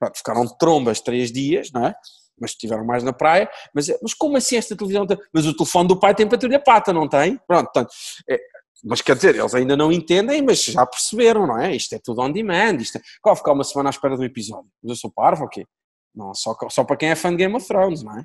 Pronto, ficaram de trombas três dias, não é? Mas estiveram mais na praia. Mas, mas como assim esta televisão? Tem... Mas o telefone do pai tem patrulha pata, não tem? Pronto, portanto, é, mas quer dizer, eles ainda não entendem, mas já perceberam, não é? Isto é tudo on demand, isto é... Qual ficar uma semana à espera do episódio? Mas eu sou parvo ou quê? Não, só, só para quem é fã de Game of Thrones, não é?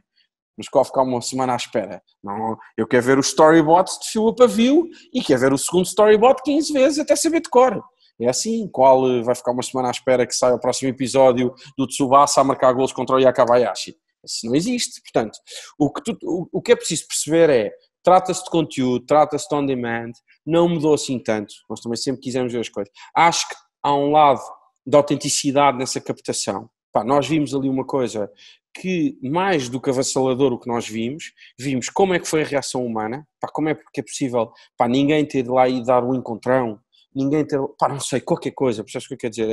Mas qual ficar uma semana à espera? Não, eu quero ver o storyboard de Philip Avil e quero ver o segundo storyboard 15 vezes até saber de cor. É assim, qual eh, vai ficar uma semana à espera que saia o próximo episódio do Tsubasa a marcar gols contra o Yakabayashi? Isso não existe. Portanto, o que, tu, o, o que é preciso perceber é, trata-se de conteúdo, trata-se de on-demand, não mudou assim tanto. Nós também sempre quisemos ver as coisas. Acho que há um lado de autenticidade nessa captação. Pá, nós vimos ali uma coisa que, mais do que avassalador o que nós vimos, vimos como é que foi a reação humana, pá, como é que é possível pá, ninguém ter lá e dar um encontrão, ninguém ter, pá, não sei, qualquer coisa, percebes o que eu quero dizer?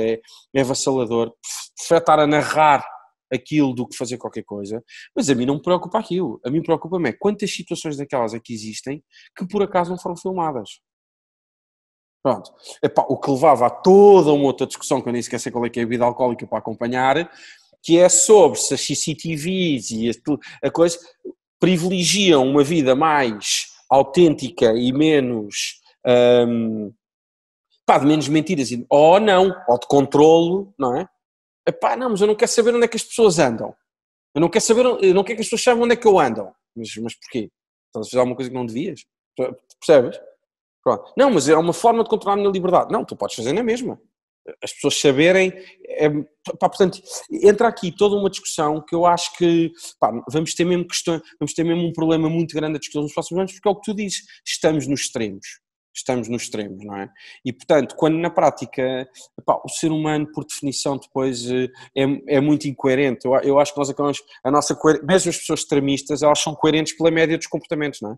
É, é avassalador, estar a narrar aquilo do que fazer qualquer coisa, mas a mim não me preocupa aquilo. A mim preocupa-me é quantas situações daquelas aqui é existem que por acaso não foram filmadas. Pronto. Epá, o que levava a toda uma outra discussão, que eu nem esqueci qual é que é a vida alcoólica para acompanhar, que é sobre se as CCTVs e a, a coisa privilegiam uma vida mais autêntica e menos. Um, pá, de menos mentiras. Ou não, ou de controlo, não é? Epá, não, mas eu não quero saber onde é que as pessoas andam. Eu não quero saber, eu não quero que as pessoas saibam onde é que eu ando. Mas, mas porquê? Então, a fazer alguma coisa que não devias? Percebes? Pronto. Não, mas é uma forma de controlar a minha liberdade. Não, tu podes fazer na mesma. As pessoas saberem. É, pá, portanto, entra aqui toda uma discussão que eu acho que pá, vamos ter mesmo questão vamos ter mesmo um problema muito grande a discussão nos próximos anos, porque é o que tu dizes, estamos nos extremos estamos nos extremos, não é? E portanto, quando na prática o ser humano, por definição, depois eh, é, é muito incoerente. Eu, eu acho que nós acabamos, a nossa mesmo as pessoas extremistas, elas são coerentes pela média dos comportamentos, não é?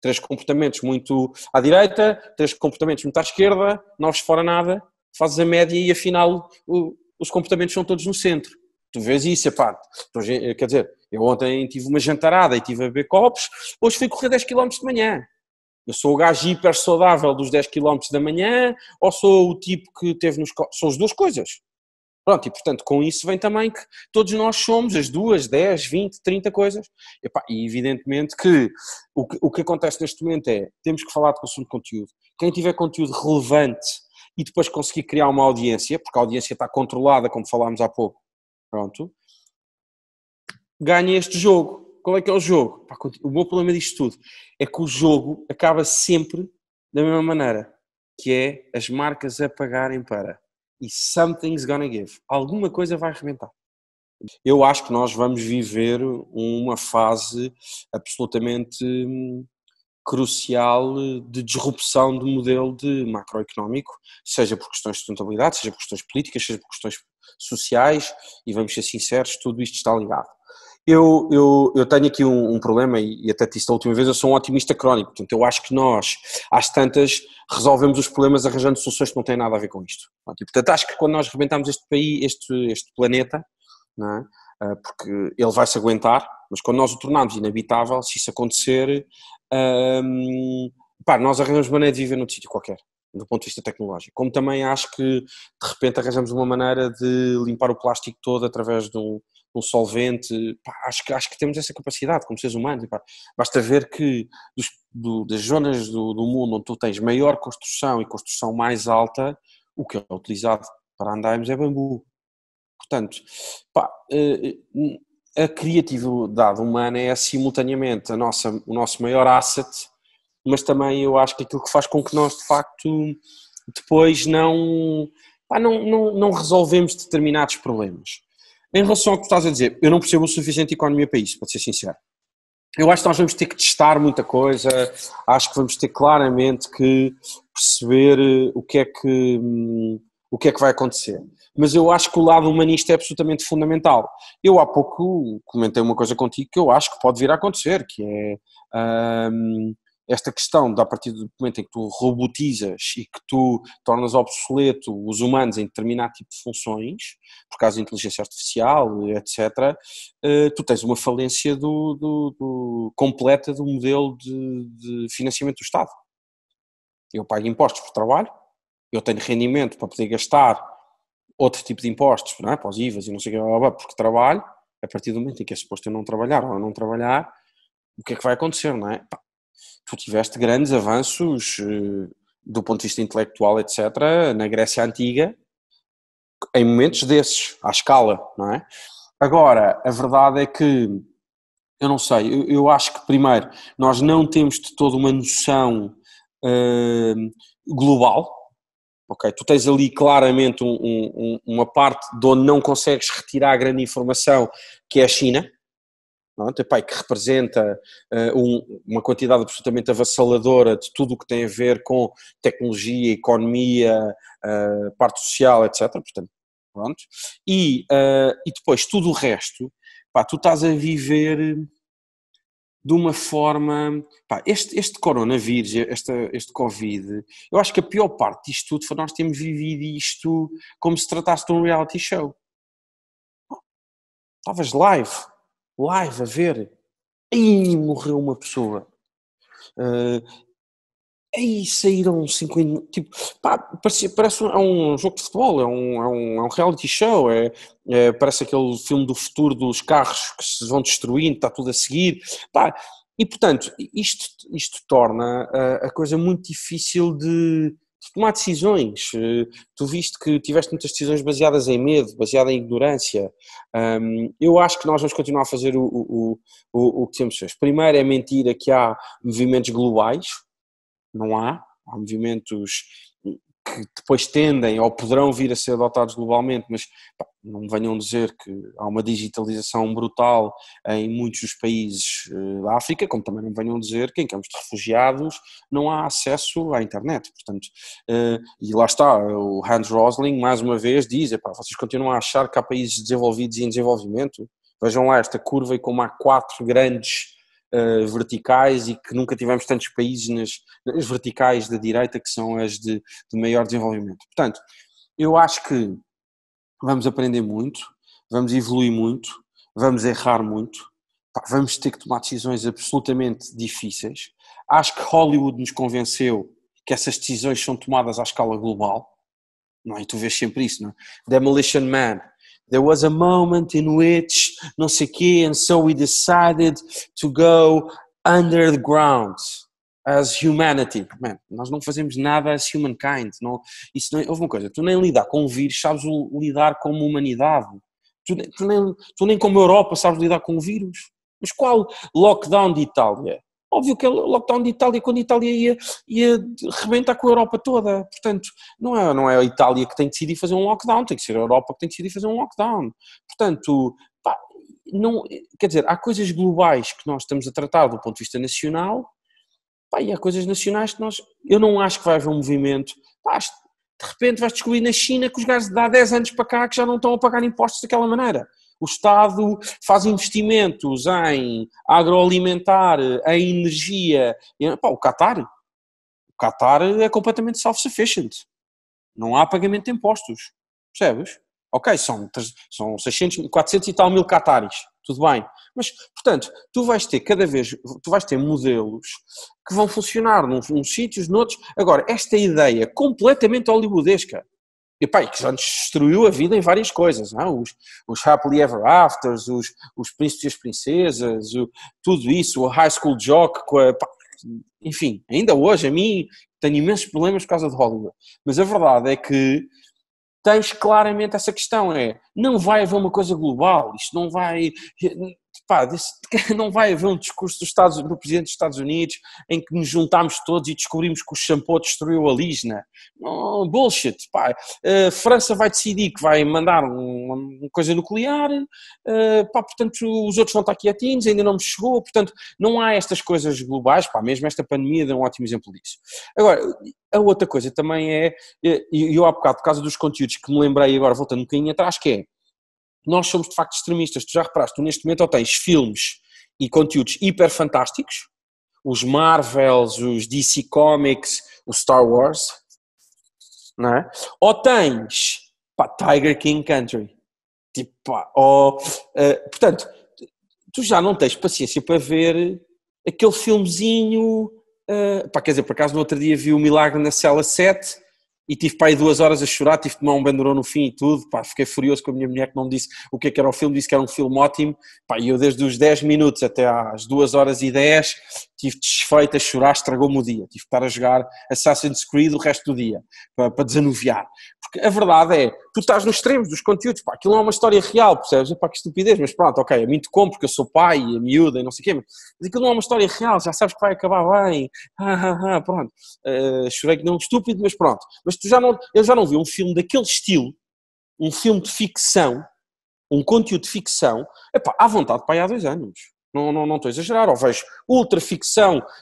Três comportamentos muito à direita, três comportamentos muito à esquerda, nós fora nada, fazes a média e afinal o, os comportamentos são todos no centro. Tu vês isso, epá, tu, eh, quer dizer, eu ontem tive uma jantarada e tive a beber copos, hoje fui correr 10 km de manhã eu sou o gajo hiper saudável dos 10 km da manhã ou sou o tipo que teve nos. São as duas coisas. Pronto, e portanto, com isso vem também que todos nós somos as duas, 10, 20, 30 coisas. E, pá, e evidentemente que o, que o, que acontece neste momento é temos que falar de consumo de conteúdo. Quem tiver conteúdo relevante e depois conseguir criar uma audiência, porque a audiência está controlada, como falámos há pouco, pronto, ganha este jogo qual é que é o jogo? o meu problema disto tudo é que o jogo acaba sempre da mesma maneira, que é as marcas a pagarem para e something's gonna give. Alguma coisa vai arrebentar. Eu acho que nós vamos viver uma fase absolutamente hum, crucial de disrupção do modelo de macroeconómico, seja por questões de sustentabilidade, seja por questões políticas, seja por questões sociais, e vamos ser sinceros, tudo isto está ligado. Eu, eu, eu tenho aqui um, um problema, e, até disse da última vez, eu sou um otimista crónico, portanto eu acho que nós, às tantas, resolvemos os problemas arranjando soluções que não têm nada a ver com isto. E, portanto acho que quando nós rebentamos este país, este, este planeta, não é? Ah, porque ele vai se aguentar, mas quando nós o tornarmos inabitável, se isso acontecer, hum, pá, nós arranjamos maneira de viver noutro sítio qualquer do ponto de vista tecnológico. Como também acho que de repente arranjamos uma maneira de limpar o plástico todo através de um, um solvente. Pá, acho, que, acho que temos essa capacidade como seres humanos. Pá, basta ver que dos, do, das zonas do, do, mundo onde tu tens maior construção e construção mais alta, o que é utilizado para andarmos é bambu. Portanto, pá, eh, eh, a criatividade humana é simultaneamente a nossa, o nosso maior asset mas também eu acho que aquilo que faz com que nós de facto depois não, pá, não, não, não resolvemos determinados problemas. Em relação ao que tu estás a dizer, eu não percebo o suficiente economia para isso, para ser sincero. Eu acho que nós vamos ter que testar muita coisa, acho que vamos ter claramente que perceber eh, o que é que, hum, o que, é que vai acontecer. Mas eu acho que o lado humanista é absolutamente fundamental. Eu há pouco comentei uma coisa contigo que eu acho que pode vir a acontecer, que é hum, esta questão da partir do momento em que tu robotizas e que tu tornas obsoleto os humanos em determinado tipo de funções, por causa da inteligência artificial, etc., eh, tu tens uma falência do, do, do completa do modelo de, de financiamento do Estado. Eu pago impostos por trabalho, eu tenho rendimento para poder gastar outro tipo de impostos, não é? pós IVAs e não sei o que, porque trabalho, a partir do momento em que é suposto eu não trabalhar ou não trabalhar, o que é que vai acontecer, não é? tu tiveste grandes avanços eh, do ponto de vista intelectual, etc., na Grécia Antiga, em momentos desses, à escala, não é? Agora, a verdade é que, eu não sei, eu, eu acho que, primeiro, nós não temos de toda uma noção uh, global, ok? Tu tens ali claramente um, um, uma parte de onde não consegues retirar grande informação, que é a China, é? que representa uh, um, uma quantidade absolutamente avassaladora de tudo o que tem a ver com tecnologia, economia, uh, parte social, etc. Portanto, pronto. E, uh, e depois tudo o resto, pá, tu estás a viver de uma forma. Pá, este, este coronavírus, esta, este Covid, eu acho que a pior parte disto tudo foi nós termos vivido isto como se tratasse de um reality show. Estavas live live a ver, aí morreu uma pessoa. Uh, aí saíram 50. Tipo, pá, parece, parece um, é um jogo de futebol, é um, é um, é um reality show, é, é, parece aquele filme do futuro dos carros que se vão destruindo, está tudo a seguir. Pá, e portanto, isto, isto torna a, ah, a coisa muito difícil de, de tomar decisões. Eh, tu viste que tiveste muitas decisões baseadas em medo, baseadas em ignorância. eu acho que nós vamos continuar a fazer o, o, o, o que temos feito. Primeiro é mentira que há movimentos globais, não há. Há movimentos que depois tendem ou poderão vir a ser adotados globalmente, mas pá, não venham dizer que há uma digitalização brutal em muitos dos países eh, da África, como também não venham dizer que em campos de refugiados não há acesso à internet. Portanto, eh, e lá está, o Hans Rosling mais uma vez diz: epá, vocês continuam a achar que há países desenvolvidos e em desenvolvimento? Vejam lá esta curva e como há quatro grandes uh, verticais e que nunca tivemos tantos países nas, nas verticais da direita que são as de, de maior desenvolvimento. Portanto, eu acho que vamos aprender muito, vamos evoluir muito, vamos errar muito, pá, vamos ter que tomar decisões absolutamente difíceis. Acho que Hollywood nos convenceu que essas decisões são tomadas à escala global, não E é? tu vês sempre isso, não é? Demolition Man There was a moment in which não sei quê, and so we decided to go ground as humanity. Man, nós não fazemos nada as humankind. Não, isso não, é, houve uma coisa, tu nem lidar com o vírus sabes lidar como humanidade. Tu, tu, nem, tu nem como Europa sabes lidar com o vírus. Mas qual lockdown de Itália? Óbvio que é lockdown de Itália, quando a Itália ia, ia rebentar com a Europa toda. Portanto, não é, não é a Itália que tem de decidir fazer um lockdown, tem que ser a Europa que tem de decidir fazer um lockdown. Portanto, pá, não, quer dizer, há coisas globais que nós estamos a tratar do ponto de vista nacional, pá, e há coisas nacionais que nós. Eu não acho que vai haver um movimento. Pá, de repente vais descobrir na China que os gajos de há 10 anos para cá que já não estão a pagar impostos daquela maneira o Estado faz investimentos em agroalimentar, em energia. Pá, o Qatar, o Qatar é completamente self-sufficient. Não há pagamento de impostos, percebes? Ok, são, são 600, 400 e tal mil catares, tudo bem. Mas, portanto, tu vais ter cada vez, tu vais ter modelos que vão funcionar num, num sítios, noutros. Agora, esta ideia completamente hollywoodesca, e pá, que já nos destruiu a vida em várias coisas, não? É? Os, os Happily Ever Afters, os, os Príncipes e as Princesas, o, tudo isso, o High School Jock, enfim, ainda hoje a mim tenho imensos problemas por causa de Hollywood. Mas a verdade é que tens claramente essa questão, é, não vai haver uma coisa global, isto não vai, pá, disse, não vai haver um discurso do, Estados, do Presidente dos Estados Unidos em que nos juntámos todos e descobrimos que o shampoo destruiu a lisna. bullshit, pá. A eh, França vai decidir que vai mandar uma, coisa nuclear, eh, pá, portanto os outros vão estar quietinhos, ainda não me chegou, portanto não há estas coisas globais, pá, mesmo esta pandemia dá um ótimo exemplo disso. Agora, a outra coisa também é, eh, e eu há bocado, por causa dos conteúdos que me lembrei agora, voltando um bocadinho atrás, que é, nós somos de facto extremistas. Tu já reparaste, tu neste momento ou tens filmes e conteúdos hiper fantásticos, os Marvels, os DC Comics, o Star Wars, não é? Ou tens pá, Tiger King Country. Tipo, pá, ou, uh, portanto, tu já não tens paciência para ver aquele filmezinho. Uh, pá, quer dizer, por acaso no outro dia vi o Milagre na Cela 7 e tive para aí duas horas a chorar, tive de tomar um bandeirão no fim e tudo, pá, fiquei furioso com a minha mulher que não me disse o que, é que era o filme, disse que era um filme ótimo, pá, e eu desde os 10 minutos até às 2 horas e 10 tive desfeito a chorar, estragou-me o dia, tive de estar a jogar Assassin's Creed o resto do dia, para, para desanuviar, porque a verdade é, tu estás nos extremos dos conteúdos, pá, aquilo não é uma história real, percebes, pá, que estupidez, mas pronto, ok, a mim te porque eu sou pai e a miúda e não sei o quê, mas aquilo não é uma história real, já sabes que vai acabar bem, ah, ah, ah, pronto, uh, chorei que não estúpido, mas pronto, mas mas tu já não, eu já não vi um filme daquele estilo, um filme de ficção, um conteúdo de ficção, epá, à vontade para ir há dois anos. Não, não, não estou a exagerar, ou vejo ultra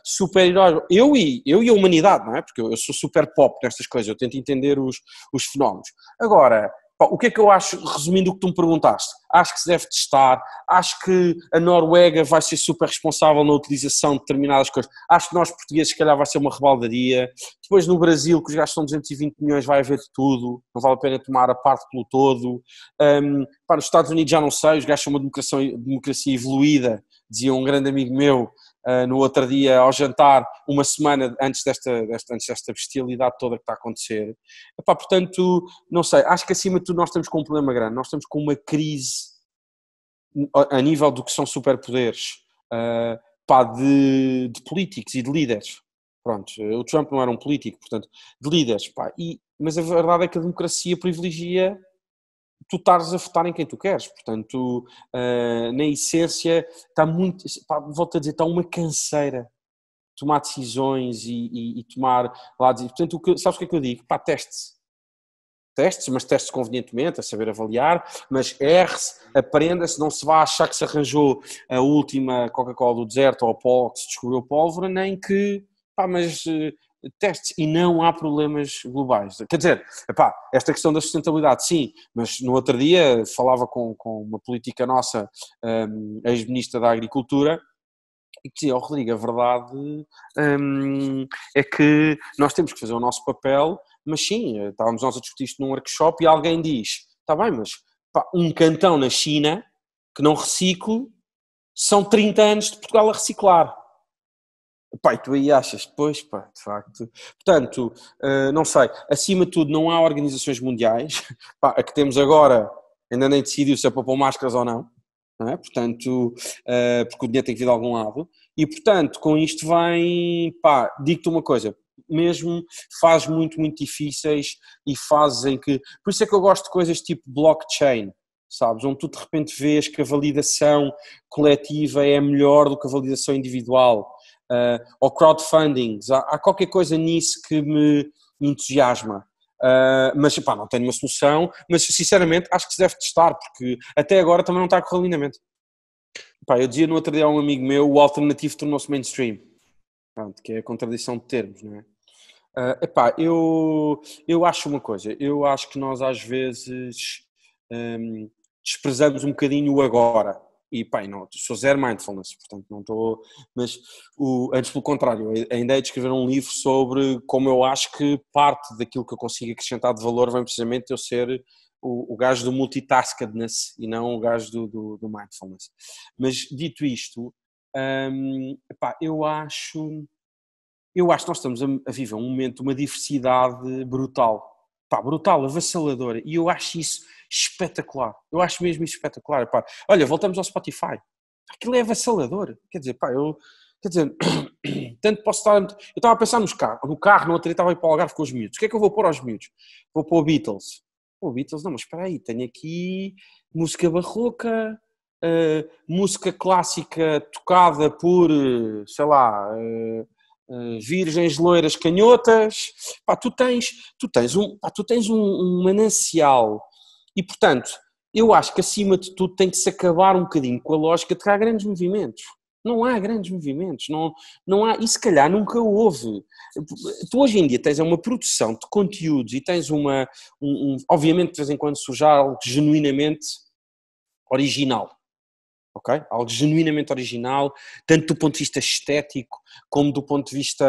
super-herói, eu e, eu e a humanidade, não é? Porque eu, eu, sou super pop nestas coisas, eu tento entender os, os fenómenos. Agora, o que é que eu acho, resumindo o que tu me perguntaste? Acho que se deve testar, acho que a Noruega vai ser super responsável na utilização de determinadas coisas, acho que nós portugueses, se calhar, vai ser uma rebaldaria. Depois, no Brasil, que os gastos são 220 milhões, vai haver de tudo, não vale a pena tomar a parte pelo todo. Um, para os Estados Unidos, já não sei, os gastos são uma democracia, democracia evoluída, dizia um grande amigo meu, Uh, no outro dia ao jantar, uma semana antes desta, desta, antes desta bestialidade toda que está a acontecer. Epá, portanto, não sei, acho que acima de tudo nós estamos com um problema grande, nós estamos com uma crise a nível do que são superpoderes uh, pá, de, de, políticos e de líderes. Pronto, o Trump não era um político, portanto, de líderes. Pá, e, mas a verdade é que a democracia privilegia tu estares a votar em quem tu queres. Portanto, uh, na essência, está muito, pá, volto a dizer, está uma canseira tomar decisões e, e, e tomar lá Portanto, o que, sabes o que é que eu digo? Pá, teste-se. Testes, mas teste convenientemente, a saber avaliar, mas erre-se, aprenda-se, não se vá achar que se arranjou a última Coca-Cola do deserto ou pó, que se descobriu pólvora, nem que, pá, mas eh, testes e não há problemas globais. Quer dizer, epá, esta questão da sustentabilidade, sim, mas no outro dia falava com, com uma política nossa, um, ex-ministra da Agricultura, e dizia, oh, Rodrigo, a verdade um, é que nós temos que fazer o nosso papel, mas sim, estávamos nós a discutir isto num workshop e alguém diz, está bem, mas um cantão na China que não reciclo são 30 anos de Portugal a reciclar Pai, tu aí achas, pois pá, de facto. Portanto, uh, não sei, acima de tudo não há organizações mundiais, pá, a que temos agora ainda nem decidiu se é para pôr máscaras ou não, não é? portanto, uh, porque o dinheiro tem que vir de algum lado, e portanto com isto vem, pá, digo-te uma coisa, mesmo faz muito, muito difíceis e fases em que, por isso é que eu gosto de coisas tipo blockchain, sabes? Onde tu de repente vês que a validação coletiva é melhor do que a validação individual uh, ou crowdfundings. Há, há, qualquer coisa nisso que me entusiasma. Uh, mas não tenho uma solução, mas sinceramente acho que se deve testar, porque até agora também não está a correr eu dizia no outro dia a um amigo meu: o alternativo tornou-se mainstream, Pronto, que é a contradição de termos, não é? Uh, epá, eu, eu acho uma coisa, eu acho que nós às vezes um, desprezamos um bocadinho o agora e pá, não, sou zero mindfulness, portanto não estou, mas o, antes pelo contrário, a ideia de escrever um livro sobre como eu acho que parte daquilo que eu consigo acrescentar de valor vem precisamente eu ser o, o gajo do multitaskedness e não o gajo do, do, do mindfulness. Mas dito isto, hum, eu acho eu acho que nós estamos a, viver um momento, uma diversidade brutal, pá, brutal, avassaladora, e eu acho isso espetacular. Eu acho mesmo isso espetacular. Pá. Olha, voltamos ao Spotify. Aquilo é avassalador. Quer dizer, pá, eu. Quer dizer, tanto posso estar. Eu estava a pensar nos carros, no carro, no outro dia estava a ir para o Algarve com os miúdos. O que é que eu vou pôr aos miúdos? Vou pôr Beatles. Pô, Beatles, não, mas espera aí, tenho aqui música barroca, uh, música clássica tocada por, eh, sei lá, uh, uh, virgens loiras canhotas. Pá, tu tens, tu tens, um, pá, tu tens um, um manancial e, portanto, eu acho que acima de tudo tem que se acabar um bocadinho com a lógica de que há grandes movimentos. Não há grandes movimentos, não, não há, e se calhar nunca houve. Tu hoje em dia tens uma produção de conteúdos e tens uma, um, um, obviamente de vez em quando surge algo genuinamente original, ok? Algo genuinamente original, tanto do ponto de vista estético, como do ponto de vista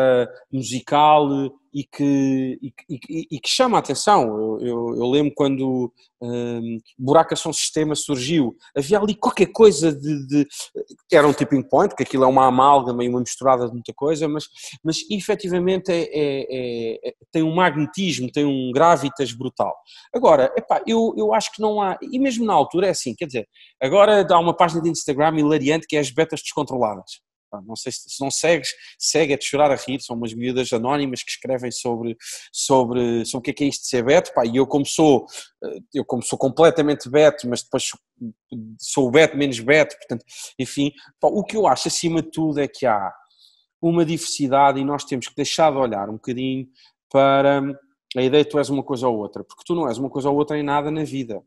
musical eh, e que, e, e, e que chama a atenção. Eu, eu, eu lembro quando um, ehm, Buraca São Sistema surgiu, havia ali qualquer coisa de, de, eh, Era um tipping point, porque aquilo é uma amálgama e uma misturada de muita coisa, mas, mas efetivamente é, é, é, é, tem um magnetismo, tem um gravitas brutal. Agora, epá, eu, eu acho que não há. E mesmo na altura é assim, quer dizer, agora dá uma página de Instagram hilariante que é as betas descontroladas não sei se, se não segues, segue a é de chorar a rir, são umas miúdas anónimas que escrevem sobre, sobre, sobre o que é, que é isto de ser Beto, pá, e eu como sou, eh, eu como sou completamente Beto, mas depois sou, sou Beto menos Beto, portanto, enfim, pá, o que eu acho acima de tudo é que há uma diversidade e nós temos que deixar de olhar um bocadinho para a ideia de tu és uma coisa ou outra, porque tu não és uma coisa ou outra em nada na vida.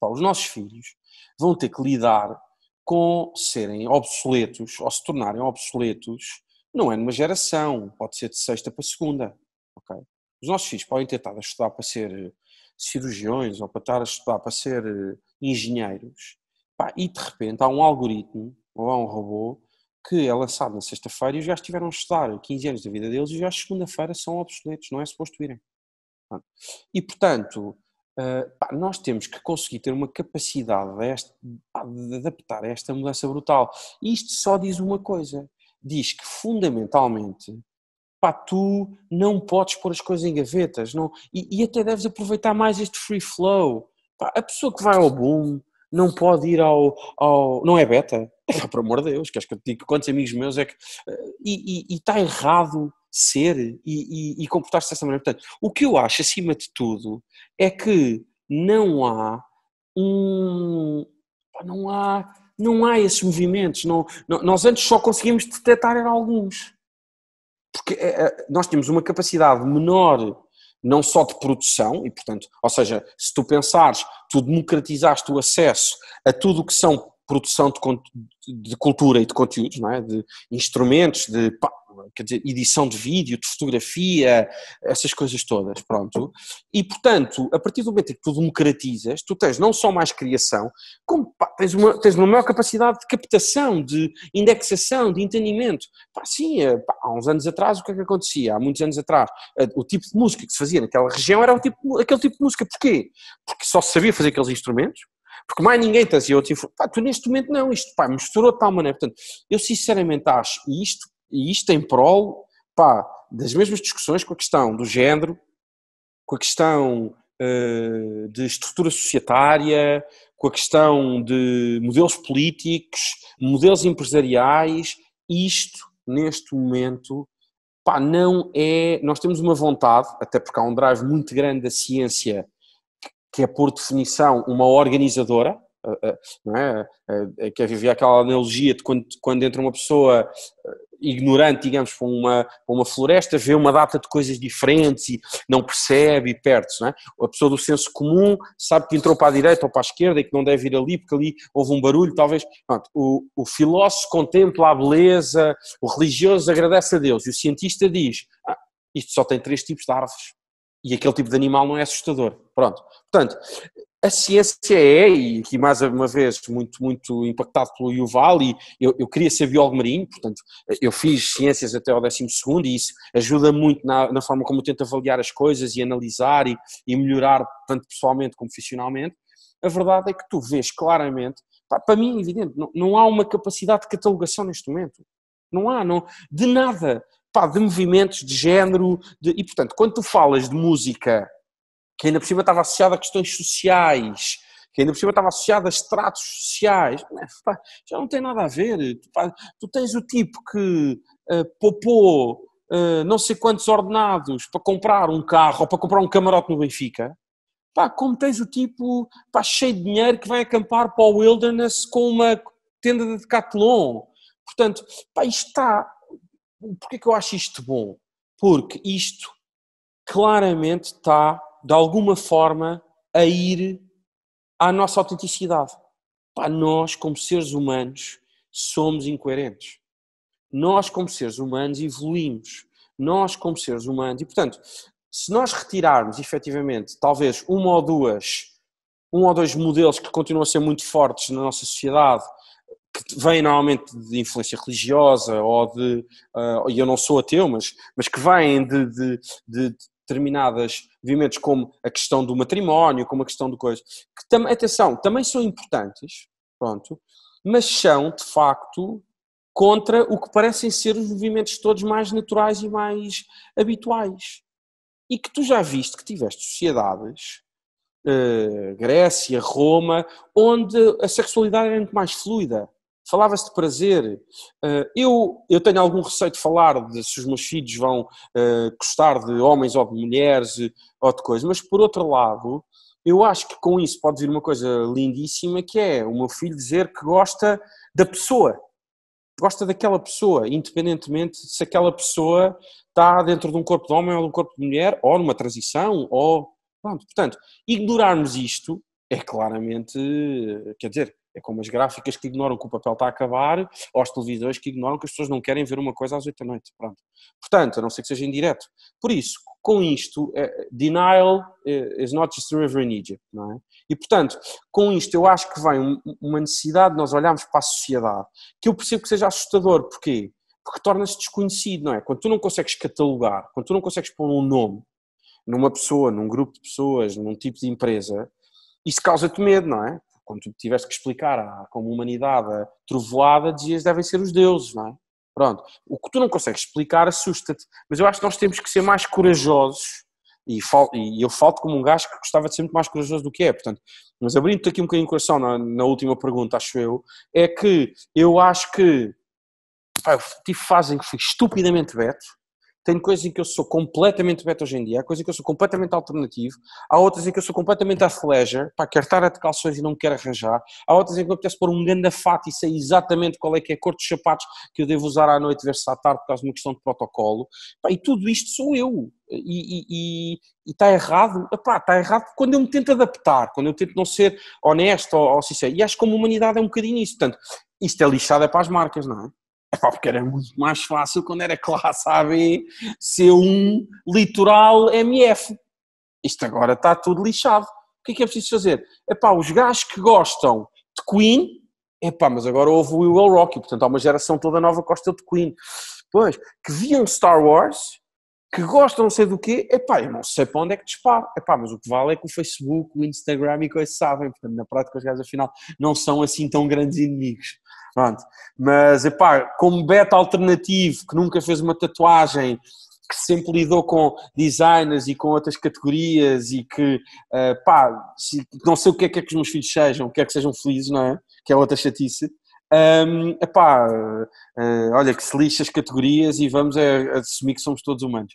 Pá, os nossos filhos vão ter que lidar com serem obsoletos ou se tornarem obsoletos, não é numa geração, pode ser de sexta para segunda. Okay? Os nossos filhos podem ter estado a estudar para ser eh, cirurgiões ou para estar a estudar para ser eh, engenheiros pá, e de repente há um algoritmo ou há um robô que é lançado na sexta-feira e já estiveram a estudar 15 anos da vida deles e já segunda-feira são obsoletos, não é suposto irem. E portanto, eh, pá, nós temos que conseguir ter uma capacidade de, este, de adaptar a esta mudança brutal. E isto só diz uma coisa: diz que fundamentalmente pá, tu não podes pôr as coisas em gavetas não, e, e até deves aproveitar mais este free flow. Pá, a pessoa que vai ao boom não pode ir ao. ao não é beta? É, por amor de Deus, que eu te digo quantos amigos meus é que. Eh, e está errado ser e, e, e comportar-se dessa maneira. Portanto, o que eu acho, acima de tudo, é que não há um. Não há, não há esses movimentos. Não, não nós antes só conseguíamos detectar alguns. Porque é, nós temos uma capacidade menor não só de produção, e portanto, ou seja, se tu pensares, tu democratizaste o acesso a tudo o que são produção de, de, cultura e de conteúdos, não é? de instrumentos, de, quer dizer, edição de vídeo, de fotografia, essas coisas todas, pronto. E, portanto, a partir do momento em que tu democratizas, tu tens não só mais criação, como pá, tens, uma, tens uma maior capacidade de captação, de indexação, de entendimento. Pá, sim, eh, pá, há uns anos atrás, o que é que acontecia? Há muitos anos atrás, eh, o tipo de música que se fazia naquela região era tipo, aquele tipo de música. Porquê? Porque só se sabia fazer aqueles instrumentos, porque mais ninguém trazia outro informes. Pá, tu neste momento não, isto pá, misturou de tal maneira. Portanto, eu sinceramente acho, e isto e isto em prol pá, das mesmas discussões com a questão do género, com a questão uh, de estrutura societária, com a questão de modelos políticos, modelos empresariais. Isto, neste momento, pá, não é. Nós temos uma vontade, até porque há um drive muito grande da ciência, que é, por definição, uma organizadora, eh, eh, não é? Eh, que viver aquela analogia de quando, quando entra uma pessoa ignorante, digamos, para uma, para uma floresta, vê uma data de coisas diferentes e não percebe e perde-se, não é? A pessoa do senso comum sabe que entrou para a direita ou para a esquerda e que não deve ir ali porque ali houve um barulho, talvez. Pronto, o, o filósofo contempla a beleza, o religioso agradece a Deus e o cientista diz: ah, isto só tem três tipos de árvores e aquele tipo de animal não é assustador. Pronto. Portanto, a ciência é, e aqui mais uma vez muito, muito impactado pelo Yuval, e eu, eu queria ser biólogo marinho, portanto eu fiz ciências até ao 12 e isso ajuda muito na, na, forma como eu tento avaliar as coisas e analisar e, e melhorar tanto pessoalmente como profissionalmente, a verdade é que tu vês claramente, pá, para mim é evidente, não, não, há uma capacidade de catalogação neste momento, não há, não, de nada, pá, de movimentos, de género, de, e portanto quando tu falas de música que ainda por cima estava associada a questões sociais, que ainda por cima estava associada a estratos sociais. É, já não tem nada a ver. Tu, tens o tipo que uh, poupou uh, não sei quantos ordenados para comprar um carro ou para comprar um camarote no Benfica. Pá, como tens o tipo pá, cheio de dinheiro que vai acampar para o wilderness com uma tenda de decathlon. Portanto, pá, isto está... Porquê que eu acho isto bom? Porque isto claramente está de alguma forma, a ir à nossa autenticidade. Pá, nós, como seres humanos, somos incoerentes. Nós, como seres humanos, evoluímos. Nós, como seres humanos, e portanto, se nós retirarmos efetivamente, talvez, uma ou duas, um ou dois modelos que continuam a ser muito fortes na nossa sociedade, que vêm normalmente de influência religiosa ou de. Ah, e eu não sou ateu, mas, mas que vêm de, de, de, determinados movimentos como a questão do matrimónio, como a questão do coisa, que atenção, também são importantes, pronto, mas são de facto contra o que parecem ser os movimentos todos mais naturais e mais habituais. E que tu já viste que tiveste sociedades, eh, Grécia, Roma, onde a sexualidade era muito mais fluida. Falava-se de prazer. Eh, eu, eu tenho algum receio de falar de se os meus filhos vão eh, gostar de homens ou de mulheres ou de coisas, mas por outro lado, eu acho que com isso pode vir uma coisa lindíssima que é o meu filho dizer que gosta da pessoa, gosta daquela pessoa, independentemente se aquela pessoa está dentro de um corpo de homem ou de um corpo de mulher, ou numa transição, ou. Pronto. Portanto, ignorarmos isto é claramente. Quer dizer, é como as gráficas que ignoram que o papel está a acabar, ou as televisões que ignoram que as pessoas não querem ver uma coisa às oito da noite. Pronto. Portanto, a não ser que seja indireto. Por isso, com isto, eh, denial eh, is not just a river in Egypt, não é? E, portanto, com isto eu acho que vem uma necessidade de nós olharmos para a sociedade, que eu percebo que seja assustador. Porquê? Porque torna-se desconhecido, não é? Quando tu não consegues catalogar, quando tu não consegues pôr um nome numa pessoa, num grupo de pessoas, num tipo de empresa, isso causa-te medo, não é? quando tu tiveste que explicar à, como humanidade a trovoada, dizias devem ser os deuses, não é? Pronto. O que tu não consegues explicar assusta-te. Mas eu acho que nós temos que ser mais corajosos e, fal, e eu falo como um gajo que gostava de ser muito mais corajoso do que é. Portanto, mas abrindo-te aqui um bocadinho o coração na, na última pergunta, acho eu, é que eu acho que pá, eu tive fase em que fui estupidamente beto tenho coisas em que eu sou completamente beta hoje em dia, há coisas em que eu sou completamente alternativo, há outras em que eu sou completamente athleisure, pá, quero estar a de calções e não me quero arranjar, há outras em que eu apeteço pôr um ganda fato e sei exatamente qual é que é a cor dos sapatos que eu devo usar à noite versus à tarde por causa de uma questão de protocolo, pá, e tudo isto sou eu, e, está errado, pá, está errado quando eu me tento adaptar, quando eu tento não ser honesto ou, ou sincero, e acho que como humanidade é um bocadinho isso, portanto, isto é lixado é para as marcas, não é? Epá, porque era muito mais fácil quando era classe AB ser um litoral MF. Isto agora está tudo lixado. O que é que é preciso fazer? Epá, os gajos que gostam de Queen, epá, mas agora houve o Will Rocky, portanto há uma geração toda nova que gosta de Queen. Pois, que viam Star Wars, que gostam não sei do quê, epá, eu não sei para onde é que disparo, epá, mas o que vale é que o Facebook, o Instagram e coisas sabem, portanto na prática os gajos afinal não são assim tão grandes inimigos. Pronto. Mas, epá, como beta alternativo, que nunca fez uma tatuagem, que sempre lidou com designers e com outras categorias e que, uh, pá, não sei o que é, que é que os meus filhos sejam, quer é que sejam felizes, não é? Que é outra chatice. Um, epá, uh, olha, que se lixa as categorias e vamos a, eh, a assumir que somos todos humanos.